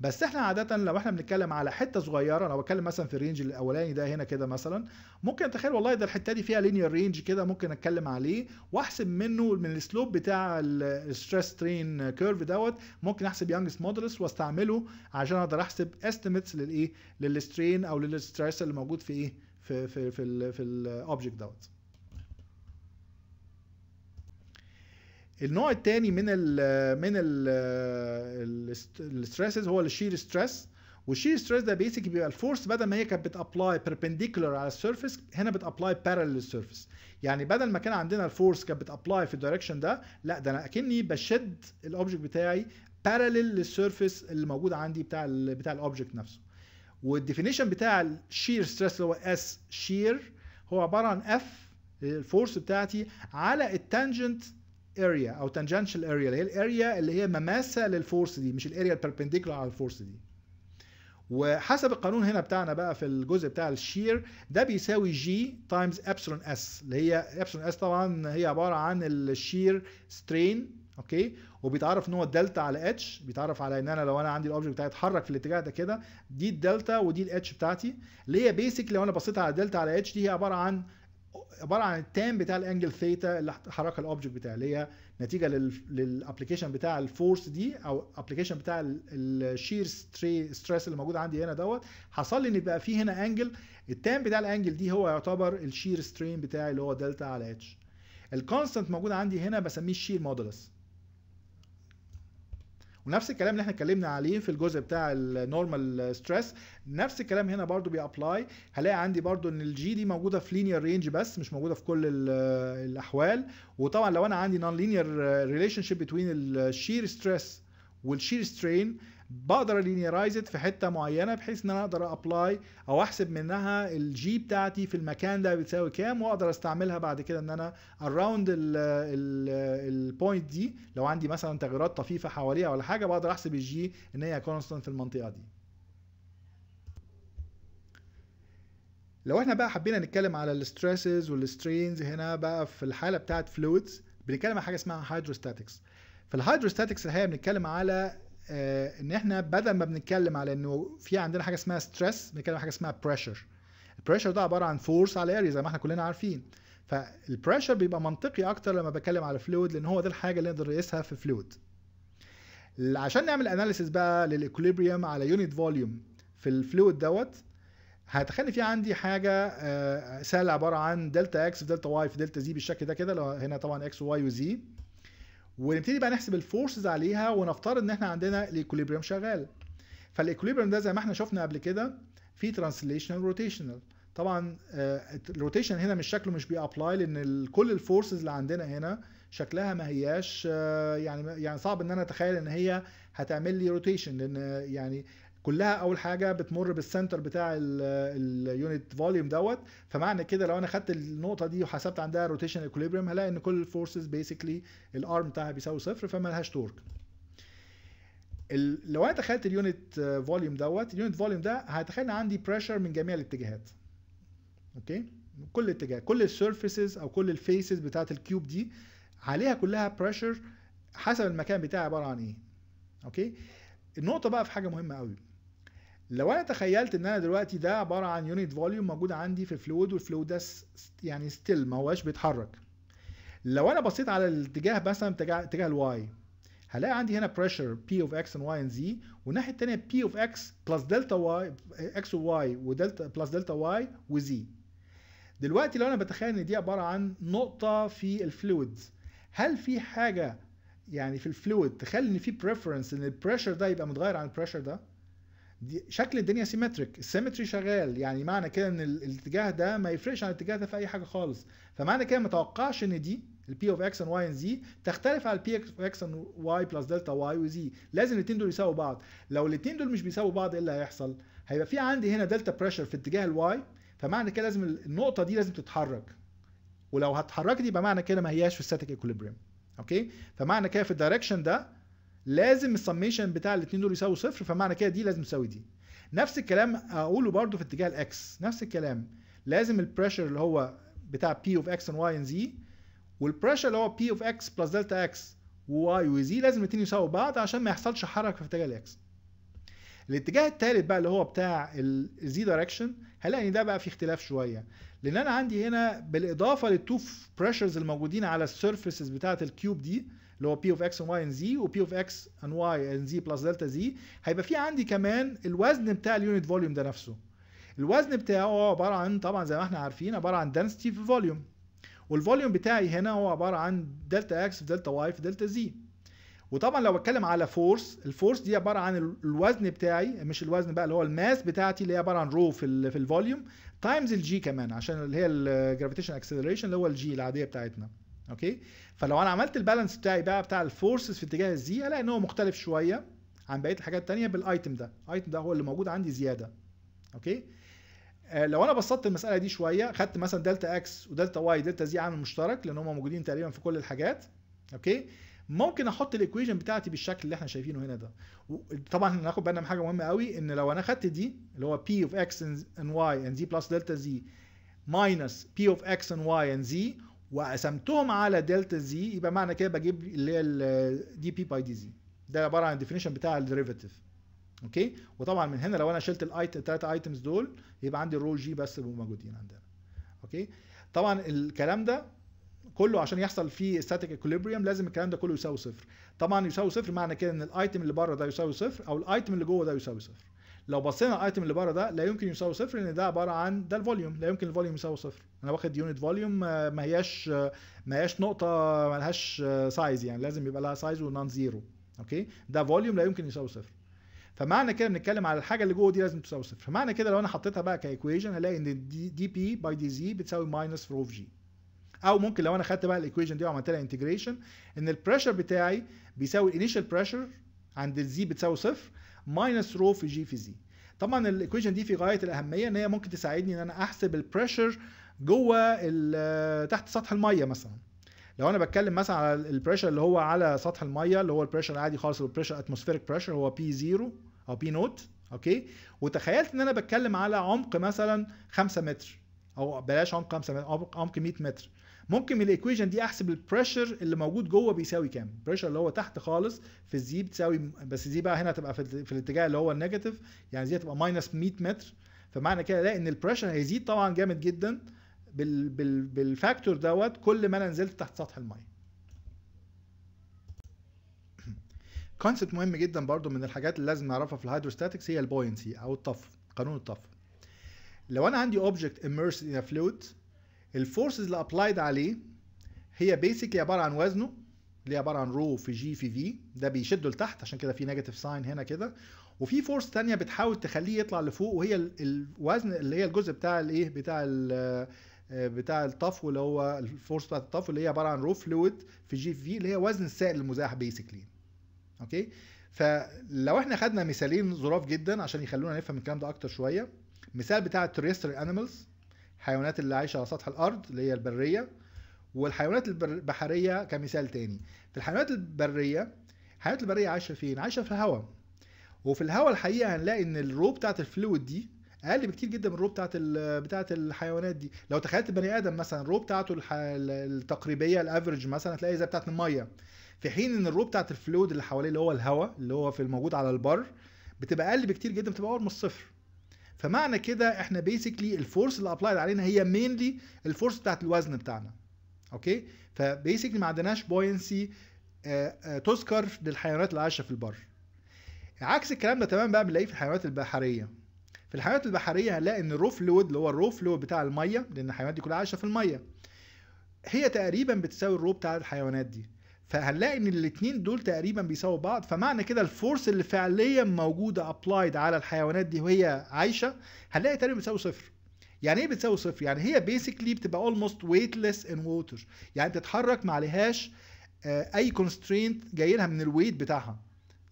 بس احنا عاده لو احنا بنتكلم على حته صغيره لو بتكلم مثلا في الرينج الاولاني ده هنا كده مثلا ممكن اتخيل والله ده الحته دي فيها لينير رينج كده ممكن اتكلم عليه واحسب منه من السلوب بتاع الستريس ترين كيرف دوت ممكن احسب يانجست مودلس واستعمله عشان اقدر احسب استيميتس للايه للسترين او للستريس اللي موجود في ايه في في في, في الاوبجكت دوت النوع الثاني من ال من ال الستريسز هو الشير ستريس والشير ستريس ده بيسك بيبقى الفورس بدل ما هي كانت بتابلاي بيربنديكولار على السيرفيس هنا بتابلاي بارل للسيرفيس يعني بدل ما كان عندنا الفورس كانت بتابلاي في الدايركشن ده لا ده انا اكني بشد الاوبجكت بتاعي بارلل للسيرفيس اللي موجود عندي بتاع الـ بتاع الاوبجكت نفسه والديفينيشن بتاع الشير ستريس اللي هو اس شير هو عباره عن اف الفورس بتاعتي على التانجنت اريا او تانجنشال اريا اللي هي الاريا اللي هي مماسه للفورس دي مش الاريا البربنديكولار على الفورس دي وحسب القانون هنا بتاعنا بقى في الجزء بتاع الشير ده بيساوي جي تايمز ابسلون اس اللي هي ابسلون اس طبعا هي عباره عن الشير سترين اوكي وبيتعرف ان هو الدلتا على اتش بيتعرف على ان انا لو انا عندي الاوبجكت بتاعي اتحرك في الاتجاه ده كده دي الدلتا ودي الاتش بتاعتي اللي هي بيسك لو انا بصيت على الدلتا على اتش دي هي عباره عن عباره عن التان بتاع الانجل ثيتا اللي حركها الاوبجكت بتاعي اللي هي نتيجه للابلكيشن بتاع الفورس دي او ابلكيشن بتاع الشير ستريس اللي موجود عندي هنا دوت حصل لي ان بقى في هنا انجل التان بتاع الانجل دي هو يعتبر الشير سترين بتاعي اللي هو دلتا على اتش الكونستنت موجود عندي هنا بسميه الشير مودولس ونفس الكلام اللي احنا اتكلمنا عليه في الجزء بتاع النورمال ستريس نفس الكلام هنا برضو بيابلاي هلاقي عندي برضو ان الجي دي موجوده في لينير رينج بس مش موجوده في كل الاحوال وطبعا لو انا عندي نون لينير ريليشن شيب بتوين الشير ستريس والشير سترين بقدر لينيرايز في حته معينه بحيث ان انا اقدر ابلاي او احسب منها الجي بتاعتي في المكان ده بتساوي كام واقدر استعملها بعد كده ان انا اراوند البوينت دي لو عندي مثلا تغييرات طفيفه حواليها ولا حاجه بقدر احسب الجي ان هي كونستنت في المنطقه دي لو احنا بقى حبينا نتكلم على الستريسز والسترينز هنا بقى في الحاله بتاعت فلويدز بنتكلم على حاجه اسمها هيدروستاتكس في الهيدروستاتكس الحقيقه بنتكلم على آه، ان احنا بدل ما بنتكلم على انه في عندنا حاجه اسمها ستريس بنتكلم على حاجه اسمها بريشر البريشر ده عباره عن فورس على الاريا زي ما احنا كلنا عارفين فالبريشر بيبقى منطقي اكتر لما بتكلم على فلويد لان هو ده الحاجه اللي نقدر نقيسها في فلويد عشان نعمل اناليسيس بقى للايكوليبريم على يونت فوليوم في الفلويد دوت هتخلي في عندي حاجه سهله آه، عباره عن دلتا اكس في دلتا واي في دلتا زي بالشكل ده كده لو هنا طبعا اكس وواي وزي ونبتدي بقى نحسب الفورسز عليها ونفترض ان احنا عندنا الايكوليبريم شغال فالايكوليبريم ده زي ما احنا شفنا قبل كده في ترانسليشنال روتيشنال طبعا آه، الروتيشن هنا مش شكله مش بيابلاي لان كل الفورسز اللي عندنا هنا شكلها ما هياش آه، يعني يعني صعب ان انا اتخيل ان هي هتعمل لي روتيشن لان يعني كلها اول حاجه بتمر بالسنتر بتاع اليونت فوليوم دوت فمعنى كده لو انا خدت النقطه دي وحسبت عندها روتيشن اكوليبريم هلاقي ان كل الفورسز بيسكلي الارم بتاعها بيساوي صفر فما لهاش تورك لو انا دخلت اليونت فوليوم دوت اليونت فوليوم ده هيتخيل عندي بريشر من جميع الاتجاهات اوكي كل اتجاه كل السيرفيسز او كل الفيسز بتاعه الكيوب دي عليها كلها بريشر حسب المكان بتاعي عباره عن ايه اوكي النقطه بقى في حاجه مهمه قوي لو انا تخيلت ان انا دلوقتي ده عباره عن يونت فوليوم موجود عندي في فلويد والفلويد ده يعني ستيل ما هواش بيتحرك لو انا بصيت على الاتجاه مثلا اتجاه الواي هلاقي عندي هنا بريشر بي اوف اكس اند واي اند زي والناحيه الثانيه بي اوف اكس بلس دلتا واي اكس وواي ودلتا بلس دلتا واي وزي دلوقتي لو انا بتخيل ان دي عباره عن نقطه في الفلويد هل في حاجه يعني في الفلويد تخلي ان في بريفرنس ان البريشر ده يبقى متغير عن البريشر ده دي شكل الدنيا سيمتريك السيمتري شغال يعني معنى كده ان الاتجاه ده ما يفرقش عن الاتجاه ده في اي حاجه خالص فمعنى كده ما توقعش ان دي البي اوف اكس ان واي ان زي تختلف على البي اوف اكس ان واي بلس دلتا واي وزي لازم الاثنين دول يساووا بعض لو الاثنين دول مش بيساووا بعض ايه اللي هيحصل هيبقى في عندي هنا دلتا بريشر في اتجاه الواي فمعنى كده لازم النقطه دي لازم تتحرك ولو اتحركت يبقى معنى كده ما هياش في ستاتيك اكوليبريم اوكي فمعنى كده في الدايركشن ده لازم السميشن بتاع الاثنين دول يساوي صفر فمعنى كده دي لازم تساوي دي نفس الكلام اقوله برضو في اتجاه الاكس نفس الكلام لازم البريشر اللي هو بتاع P of x ان واي ان زي والبريشر اللي هو P of x بلس دلتا x و وزي لازم الاثنين يساووا بعض عشان ما يحصلش حركه في اتجاه الاكس الاتجاه الثالث بقى اللي هو بتاع الزي دايركشن هلاقي ان ده بقى فيه اختلاف شويه لان انا عندي هنا بالاضافه للتو بريشرز الموجودين على السيرفيسز بتاعه الكيوب دي اللي هو بي اوف اكس واي ان زي وبي اوف اكس ان واي ان زي بلس دلتا زي هيبقى في عندي كمان الوزن بتاع اليونت فوليوم ده نفسه الوزن بتاعه هو عباره عن طبعا زي ما احنا عارفين عباره عن دنسيتي في فوليوم والفوليوم بتاعي هنا هو عباره عن دلتا اكس في دلتا واي في دلتا زي وطبعا لو بتكلم على فورس الفورس دي عباره عن الوزن بتاعي مش الوزن بقى اللي هو الماس بتاعتي اللي هي عباره عن رو في الـ في الفوليوم تايمز الجي كمان عشان اللي هي الجرافيتيشن اكسلريشن اللي هو الجي العاديه بتاعتنا اوكي فلو انا عملت البالانس بتاعي بقى بتاع الفورسز في اتجاه الزي الاقي ان هو مختلف شويه عن بقيه الحاجات الثانيه بالايتم ده الايتم ده هو اللي موجود عندي زياده اوكي آه، لو انا بسطت المساله دي شويه خدت مثلا دلتا اكس ودلتا واي دلتا زي عامل مشترك لان هم موجودين تقريبا في كل الحاجات اوكي ممكن احط الايكويشن بتاعتي بالشكل اللي احنا شايفينه هنا ده طبعا هناخد بالنا من حاجه مهمه قوي ان لو انا خدت دي اللي هو بي اوف اكس ان واي ان زي بلس دلتا زي ماينس بي اوف اكس ان واي ان زي وقسمتهم على دلتا زي يبقى معنى كده بجيب اللي هي الدي بي باي دي زي ده عباره عن الديفينيشن بتاع الديريفيتيف اوكي وطبعا من هنا لو انا شلت الايت الثلاثه ايتمز دول يبقى عندي الرو جي بس موجودين عندنا اوكي طبعا الكلام ده كله عشان يحصل فيه ستاتيك اكوليبريم لازم الكلام ده كله يساوي صفر طبعا يساوي صفر معنى كده ان الايتم اللي بره ده يساوي صفر او الايتم اللي جوه ده يساوي صفر لو بصينا الايتم اللي بره ده لا يمكن يساوي صفر لان ده عباره عن ده الفوليوم لا يمكن الفوليوم يساوي صفر انا واخد يونت فوليوم آه، ما هياش آه، ما هياش نقطه آه، ما لهاش سايز يعني لازم يبقى لها سايز ونون زيرو اوكي ده فوليوم لا يمكن يساوي صفر فمعنى كده بنتكلم على الحاجه اللي جوه دي لازم تساوي صفر فمعنى كده لو انا حطيتها بقى كايكويشن هلاقي ان دي, بي باي دي زي بتساوي ماينس روف جي او ممكن لو انا خدت بقى الايكويشن دي وعملت لها انتجريشن ان البريشر بتاعي بيساوي الانيشال بريشر عند الزي بتساوي صفر ماينس رو في جي في زي طبعا الايكويشن دي في غايه الاهميه ان هي ممكن تساعدني ان انا احسب البريشر جوه آه، تحت سطح الميه مثلا لو انا بتكلم مثلا على البريشر اللي هو على سطح الميه اللي هو البريشر العادي خالص البريشر اتموسفيريك بريشر هو بي 0 او بي نوت اوكي وتخيلت ان انا بتكلم على عمق مثلا 5 متر او بلاش عمق 5 متر عمق 100 متر ممكن من الايكويشن دي احسب البريشر اللي موجود جوه بيساوي كام البريشر اللي هو تحت خالص في الزي بتساوي بس زي بقى هنا هتبقى في, الاتجاه اللي هو النيجاتيف يعني زي هتبقى ماينس 100 متر فمعنى كده لا ان البريشر هيزيد طبعا جامد جدا بال بال بالفاكتور دوت كل ما انا نزلت تحت سطح الميه كونسبت مهم جدا برضو من الحاجات اللي لازم نعرفها في الهيدروستاتكس هي البوينسي او الطف قانون الطف لو انا عندي اوبجكت immersed in a fluid الفورسز اللي ابلايد عليه هي بيسكلي عباره عن وزنه اللي عباره عن رو في جي في في ده بيشده لتحت عشان كده في نيجاتيف ساين هنا كده وفي فورس تانية بتحاول تخليه يطلع لفوق وهي الوزن اللي هي الجزء بتاع الايه بتاع ال آه، بتاع الطفو اللي هو الفورس بتاعت الطفو اللي هي عباره عن رو فلويد في جي في اللي هي وزن السائل المزاح بيسكلي اوكي فلو احنا خدنا مثالين ظراف جدا عشان يخلونا نفهم الكلام ده اكتر شويه مثال بتاع التريستر انيمالز الحيوانات اللي عايشه على سطح الارض اللي هي البريه والحيوانات البحريه كمثال تاني في الحيوانات البريه الحيوانات البريه عايشه فين عايشه في الهواء وفي الهواء الحقيقه هنلاقي ان الرو بتاعه الفلويد دي اقل بكتير جدا من الرو بتاعه بتاعه الحيوانات دي لو تخيلت بني ادم مثلا الرو بتاعته التقريبيه الافرج مثلا هتلاقي زي بتاعه الميه في حين ان الرو بتاعه الفلويد اللي حواليه اللي هو الهواء اللي هو في الموجود على البر بتبقى اقل بكتير جدا بتبقى اقرب من الصفر فمعنى كده احنا بيسكلي الفورس اللي ابلايد علينا هي مينلي الفورس بتاعت الوزن بتاعنا اوكي فبيسكلي ما عندناش بوينسي آه، آه، تذكر للحيوانات اللي عايشه في البر عكس الكلام ده تمام بقى بنلاقيه في الحيوانات البحريه في الحيوانات البحريه هنلاقي ان الرو فلويد اللي هو الرو فلويد بتاع الميه لان الحيوانات دي كلها عايشه في الميه هي تقريبا بتساوي الرو بتاع الحيوانات دي فهنلاقي ان الاثنين دول تقريبا بيساووا بعض فمعنى كده الفورس اللي فعليا موجوده ابلايد على الحيوانات دي وهي عايشه هنلاقي تقريبا بتساوي صفر يعني ايه بتساوي صفر يعني هي بيسكلي بتبقى اولموست ويتلس ان ووتر يعني تتحرك ما عليهاش آه، اي كونسترينت جاي لها من الويت بتاعها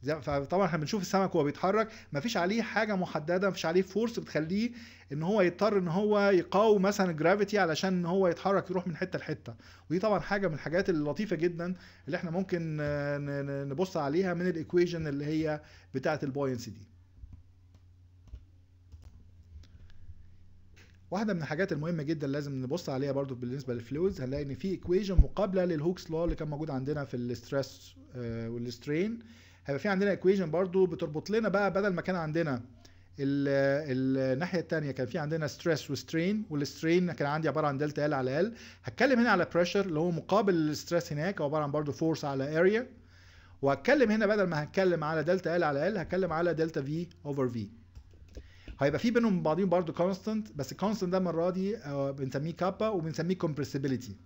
فطبعا احنا بنشوف السمك وهو بيتحرك ما فيش عليه حاجه محدده ما فيش عليه فورس بتخليه ان هو يضطر ان هو يقاوم مثلا الجرافيتي علشان ان هو يتحرك يروح من حته لحته ودي طبعا حاجه من الحاجات اللطيفه جدا اللي احنا ممكن نبص عليها من الايكويجن اللي هي بتاعه البوينس دي واحدة من الحاجات المهمة جدا لازم نبص عليها برضو بالنسبة للفلويدز هنلاقي ان في ايكويجن مقابلة للهوكس لو اللي كان موجود عندنا في الاسترس آه، والسترين هيبقى في عندنا ايكويشن برضو بتربط لنا بقى بدل ما كان عندنا ال الناحيه الثانيه كان في عندنا ستريس وسترين والسترين كان عندي عباره عن دلتا ال على ال هتكلم هنا على بريشر اللي هو مقابل الستريس هناك عباره عن برضو فورس على اريا وهتكلم هنا بدل ما هتكلم على دلتا ال على ال هتكلم على دلتا في اوفر في هيبقى في بينهم بعضهم برضو كونستنت بس الكونستنت ده المره دي آه، بنسميه كابا وبنسميه كومبرسبيليتي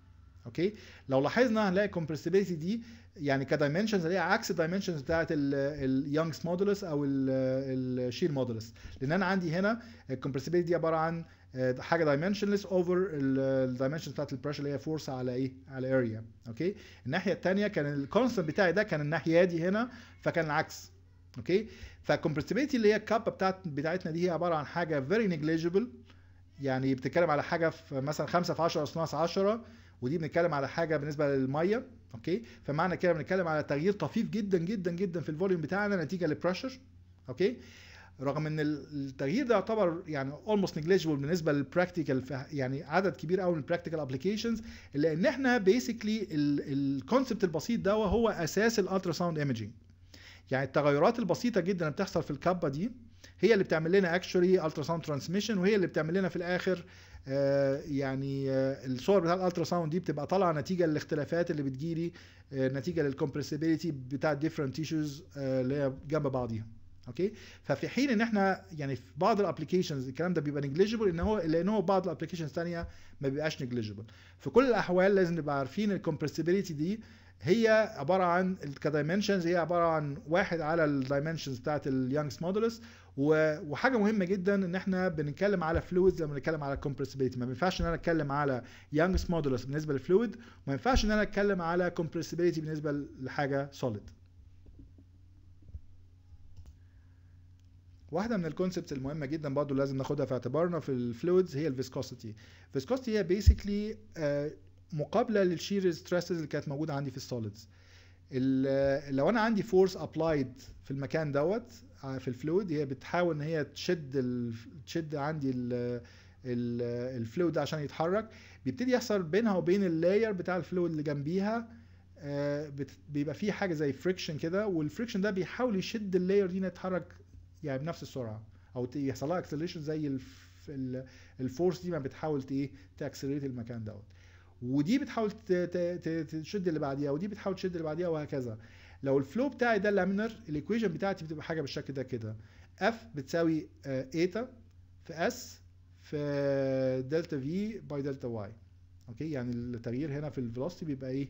اوكي لو لاحظنا هنلاقي الكومبرسيبيليتي دي يعني كدايمنشنز هي عكس الدايمنشنز بتاعت اليانجز مودولس او الشير مودولس لان انا عندي هنا الكومبرسيبيليتي دي عباره عن آه، حاجه دايمنشنلس اوفر الدايمنشن بتاعت البريشر اللي هي فورس على ايه على اريا اوكي الناحيه الثانيه كان الكونستنت بتاعي ده كان الناحيه دي هنا فكان العكس اوكي فالكومبرسيبيليتي اللي هي الكاب بتاعت بتاعتنا دي هي عباره عن حاجه فيري نيجليجيبل يعني بتتكلم على حاجه في مثلا 5 في 10 او 12 10 ودي بنتكلم على حاجه بالنسبه للميه اوكي فمعنى كده بنتكلم على تغيير طفيف جدا جدا جدا في الفوليوم بتاعنا نتيجه للبريشر اوكي رغم ان التغيير ده يعتبر يعني اولموست نيجليجبل بالنسبه للبراكتيكال يعني عدد كبير قوي من البراكتيكال ابلكيشنز لان احنا بيسكلي الكونسبت البسيط ده وهو اساس الالترا ساوند ايمجنج يعني التغيرات البسيطه جدا اللي بتحصل في الكبه دي هي اللي بتعمل لنا اكشولي الترا ساوند ترانسميشن وهي اللي بتعمل لنا في الاخر آه، يعني آه، الصور بتاع الالترا ساوند دي بتبقى طالعه نتيجه للاختلافات اللي بتجيلي آه، نتيجه للكمبرسيبيليتي بتاع الديفرنت تيشوز اللي هي جنب بعضيها اوكي ففي حين ان احنا يعني في بعض الابلكيشنز الكلام ده بيبقى نجليجبل ان هو لان هو بعض الابلكيشنز الثانيه ما بيبقاش نجليجبل في كل الاحوال لازم نبقى عارفين الكومبرسيبيليتي دي هي عباره عن كدايمنشنز هي عباره عن واحد على الدايمنشنز بتاعت اليانجز مودولس وحاجه مهمه جدا ان احنا بنتكلم على فلويدز لما بنتكلم على كومبرسبيليتي ما ينفعش ان انا اتكلم على يانجس مودولس بالنسبه للفلويد وما ينفعش ان انا اتكلم على كومبرسبيليتي بالنسبه لحاجه سوليد واحدة من الكونسبتس المهمة جدا برضه لازم ناخدها في اعتبارنا في الفلويدز هي الفيسكوستي. الفيسكوستي هي بيسكلي آه، مقابلة للشير ستريسز اللي كانت موجودة عندي في السوليدز. لو انا عندي فورس ابلايد في المكان دوت آه، في الفلويد هي بتحاول ان هي تشد ال... تشد عندي ال... الفلويد ده عشان يتحرك بيبتدي يحصل بينها وبين اللاير بتاع الفلويد اللي جنبيها آه، بيبقى فيه حاجه زي فريكشن كده والفريكشن ده بيحاول يشد اللاير دي انها تتحرك يعني بنفس السرعه او يحصل لها اكسلريشن زي الفورس دي ما بتحاول ايه تاكسلريت المكان دوت ودي بتحاول تشد اللي بعديها ودي بتحاول تشد اللي بعديها وهكذا لو الفلو بتاعي ده لامينر الايكويشن بتاعتي بتبقى حاجه بالشكل ده كده اف بتساوي ايتا آه، في اس في دلتا في باي دلتا واي اوكي يعني التغيير هنا في الفيلوسيتي بيبقى ايه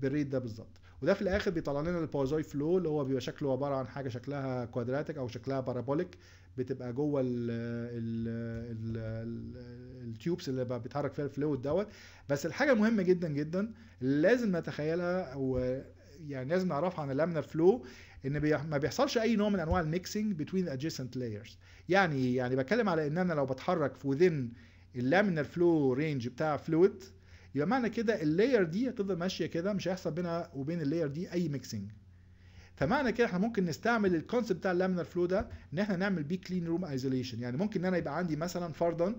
بالريت ده بالظبط وده في الاخر بيطلع لنا البوزاي فلو اللي هو بيبقى شكله عباره عن حاجه شكلها كوادراتيك او شكلها بارابوليك بتبقى جوه ال ال ال التيوبس اللي بيتحرك فيها الفلويد دوت بس الحاجه المهمه جدا جدا لازم نتخيلها يعني لازم نعرفها عن اللامينار فلو ان ما بيحصلش اي نوع من انواع الميكسنج بتوين ادجيسنت لايرز يعني يعني بتكلم على ان انا لو بتحرك في وذن اللامينار فلو رينج بتاع فلويد يبقى معنى كده اللاير دي هتفضل ماشيه كده مش هيحصل بينها وبين اللاير دي اي ميكسنج فمعنى كده احنا ممكن نستعمل الكونسيبت بتاع اللامينار فلو ده ان احنا نعمل بيه كلين روم ايزوليشن يعني ممكن ان انا يبقى عندي مثلا فرضا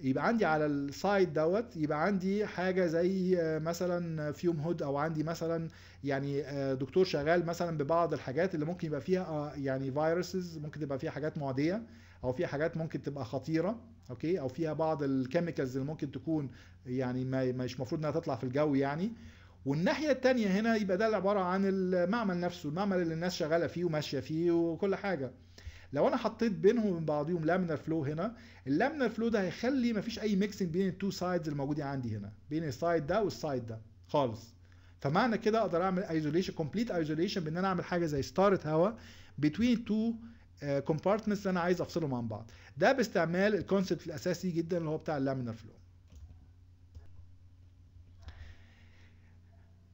يبقى عندي على السايد دوت يبقى عندي حاجه زي آه، مثلا فيوم هود او عندي مثلا يعني آه، دكتور شغال مثلا ببعض الحاجات اللي ممكن يبقى فيها آه، يعني فيروسز ممكن تبقى فيها حاجات معديه او فيها حاجات ممكن تبقى خطيره اوكي او فيها بعض الكيميكالز اللي ممكن تكون يعني مش المفروض انها تطلع في الجو يعني والناحيه الثانيه هنا يبقى ده عباره عن المعمل نفسه المعمل اللي الناس شغاله فيه وماشيه فيه وكل حاجه لو انا حطيت بينهم وبين بعضيهم لامينر فلو هنا اللامينر فلو ده هيخلي مفيش اي ميكسنج بين التو سايدز الموجودين عندي هنا بين السايد ده والسايد ده خالص فمعنى كده اقدر اعمل ايزوليشن كومبليت ايزوليشن بان انا اعمل حاجه زي ستارت هوا بين تو كومبارتمنتس انا عايز افصلهم عن بعض ده باستعمال الكونسبت الاساسي جدا اللي هو بتاع اللامينر فلو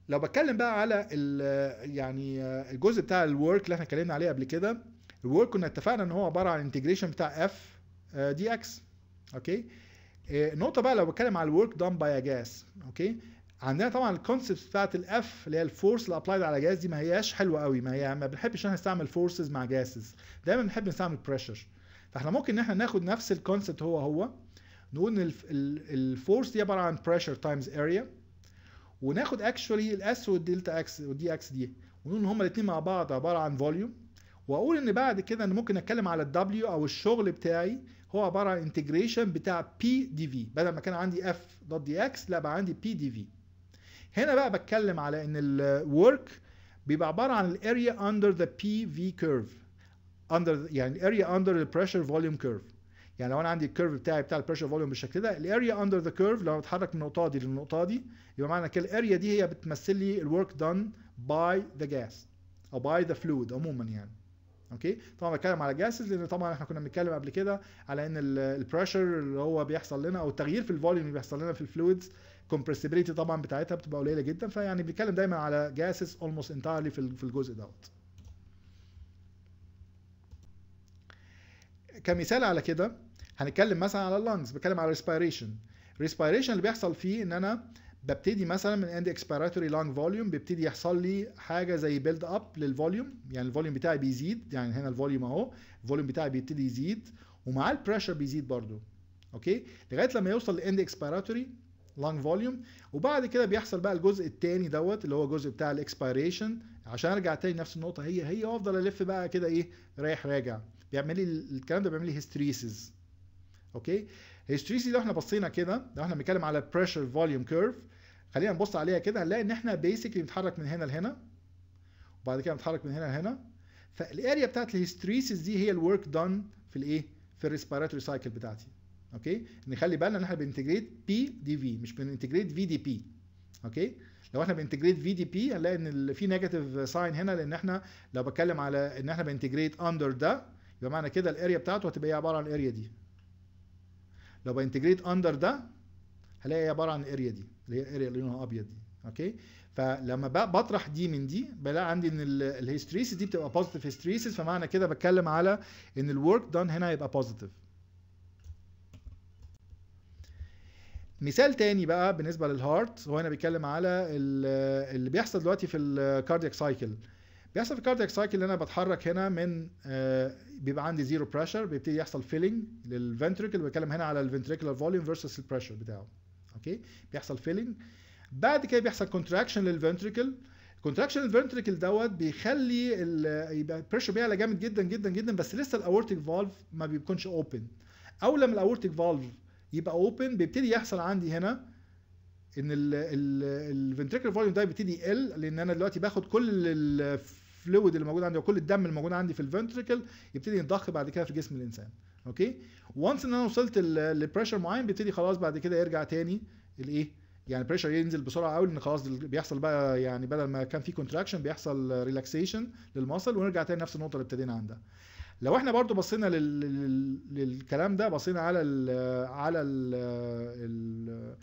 لو بتكلم بقى على يعني آه، الجزء بتاع الورك اللي احنا اتكلمنا عليه قبل كده الوير كنا اتفقنا ان هو عباره عن انتجريشن بتاع اف دي اكس اوكي آه، نقطه بقى لو بتكلم على الورك دان باي جاس اوكي عندنا طبعا الكونسبت بتاعت الاف اللي هي الفورس اللي ابلايد على جاز دي ما هياش حلوه قوي ما هي ما بنحبش ان احنا نستعمل فورسز مع جاسز دايما بنحب نستعمل بريشر فاحنا ممكن ان احنا ناخد نفس الكونسبت هو هو نقول ان الفورس دي عباره عن بريشر تايمز اريا وناخد اكشولي الاس والدلتا اكس والدي اكس دي ونقول ان هما الاثنين مع بعض عباره عن فوليوم واقول ان بعد كده ان ممكن اتكلم على الدبليو او الشغل بتاعي هو عباره عن انتجريشن بتاع بي دي في بدل ما كان عندي اف دوت دي اكس لا بقى عندي بي دي في هنا بقى بتكلم على ان الورك بيبقى عباره عن الاريا اندر ذا بي في كيرف اندر يعني الاريا اندر البريشر فوليوم كيرف يعني لو انا عندي الكيرف بتاعي بتاع البريشر فوليوم بالشكل ده الاريا اندر ذا كيرف لو بتحرك من النقطه دي للنقطه دي يبقى معنى كده الاريا دي هي بتمثل لي الورك دان باي ذا جاس او باي ذا فلويد عموما يعني اوكي طبعا بتكلم على جاسز لان طبعا احنا كنا بنتكلم قبل كده على ان البريشر اللي هو بيحصل لنا او التغيير في الفوليوم اللي بيحصل لنا في الفلويدز كومبرسيبيليتي طبعا بتاعتها بتبقى قليله جدا فيعني بنتكلم دايما على جاسز اولموست انتايرلي في الجزء دوت كمثال على كده هنتكلم مثلا على اللانجز بتكلم على الريسبيريشن الريسبيريشن اللي بيحصل فيه ان انا ببتدي مثلا من اند اكسبيراتوري لانج فوليوم بيبتدي يحصل لي حاجه زي بيلد اب للفوليوم يعني الفوليوم بتاعي بيزيد يعني هنا الفوليوم اهو الفوليوم بتاعي بيبتدي يزيد ومعاه البريشر بيزيد برضو اوكي لغايه لما يوصل لاند اكسبيراتوري لانج فوليوم وبعد كده بيحصل بقى الجزء الثاني دوت اللي هو الجزء بتاع الاكسبيريشن عشان ارجع تاني نفس النقطه هي هي وافضل الف بقى كده ايه رايح راجع بيعمل لي الكلام ده بيعمل لي هيستريسز اوكي الهيستوري سي لو احنا بصينا كده لو احنا بنتكلم على بريشر فوليوم كيرف خلينا نبص عليها كده هنلاقي ان احنا بيسكلي بنتحرك من هنا لهنا وبعد كده بنتحرك من هنا لهنا فالاريا بتاعت الهيستوريسيس دي هي الورك دان في الايه في الريسبيراتوري سايكل بتاعتي اوكي نخلي بالنا ان احنا بنتجريت بي دي في مش بنتجريت في دي بي اوكي لو احنا بنتجريت في دي بي هنلاقي ان في نيجاتيف ساين هنا لان احنا لو بتكلم على ان احنا بنتجريت اندر ده يبقى معنى كده الاريا بتاعته هتبقى ايه عباره عن الاريا دي لو بانتجريت اندر ده هلاقي عباره عن الاريا دي اللي هي الاريا اللي لونها ابيض دي اوكي فلما بطرح دي من دي بلاقي عندي ان الهيستريسيس دي بتبقى بوزيتيف هيستريسيس فمعنى كده بتكلم على ان الورك دان هنا هيبقى بوزيتيف مثال تاني بقى بالنسبه للهارت هو هنا بيتكلم على اللي بيحصل دلوقتي في الكاردياك سايكل بيحصل في الكارديك سايكل ان انا بتحرك هنا من آه بيبقى عندي زيرو بريشر بيبتدي يحصل فيلينج للفنتريكل بتكلم هنا على الفنتريكولار فوليوم فيرسس البريشر بتاعه اوكي بيحصل فيلينج بعد كده بيحصل كونتراكشن للفنتريكل كونتراكشن الفنتريكل دوت بيخلي يبقى البريشر بيعلى جامد جدا جدا جدا بس لسه الاورتيك فالف ما بيكونش اوبن اول لما الاورتيك فالف يبقى اوبن بيبتدي يحصل عندي هنا ان الفنتريكل فوليوم ده بيبتدي يقل لان انا دلوقتي باخد كل الفلويد اللي موجود عندي وكل الدم اللي موجود عندي في الفنتريكل يبتدي ينضخ بعد كده في جسم الانسان اوكي وانس ان انا وصلت للبريشر معين بيبتدي خلاص بعد كده يرجع تاني الايه يعني البريشر ينزل بسرعه قوي لان خلاص بيحصل بقى يعني بدل ما كان في كونتراكشن بيحصل ريلاكسيشن للمصل ونرجع تاني نفس النقطه اللي ابتدينا عندها لو احنا برضو بصينا لل... للكلام ده بصينا على ال على ال... ال...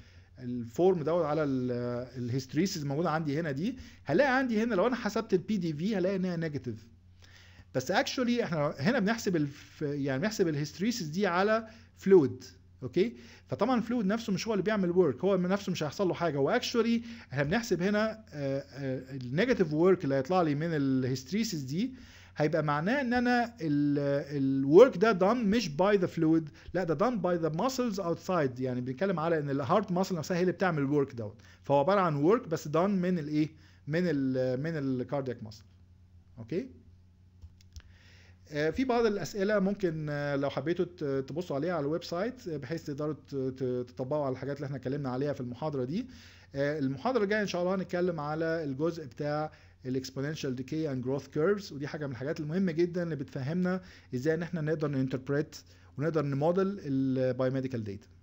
الفورم دوت على الهيستوريسيس الموجوده عندي هنا دي هلاقي عندي هنا لو انا حسبت البي دي في هلاقي انها نيجاتيف بس اكشولي احنا هنا بنحسب الف... يعني بنحسب الهيستوريسيس دي على فلويد اوكي فطبعا الفلويد نفسه مش هو اللي بيعمل ورك هو نفسه مش هيحصل له حاجه واكشولي احنا بنحسب هنا آه، آه، النيجاتيف ورك اللي هيطلع لي من الهيستريسيس دي هيبقى معناه ان انا الورك ده دان مش باي ذا فلويد لا ده دان باي ذا ماسلز اوتسايد يعني بنتكلم على ان الهارت ماسل نفسها هي اللي بتعمل الورك دوت فهو عباره عن ورك بس دان من الايه من الـ من الكاردياك ماسل اوكي آه، في بعض الاسئله ممكن آه، لو حبيتوا تبصوا عليها على الويب سايت آه، بحيث تقدروا تطبقوا على الحاجات اللي احنا اتكلمنا عليها في المحاضره دي المحاضره الجايه ان شاء الله هنتكلم على الجزء بتاع الاكسبوننشال ديكي اند جروث كيرفز ودي حاجه من الحاجات المهمه جدا اللي بتفهمنا ازاي ان احنا نقدر ننتربريت ونقدر نموديل البايوميديكال data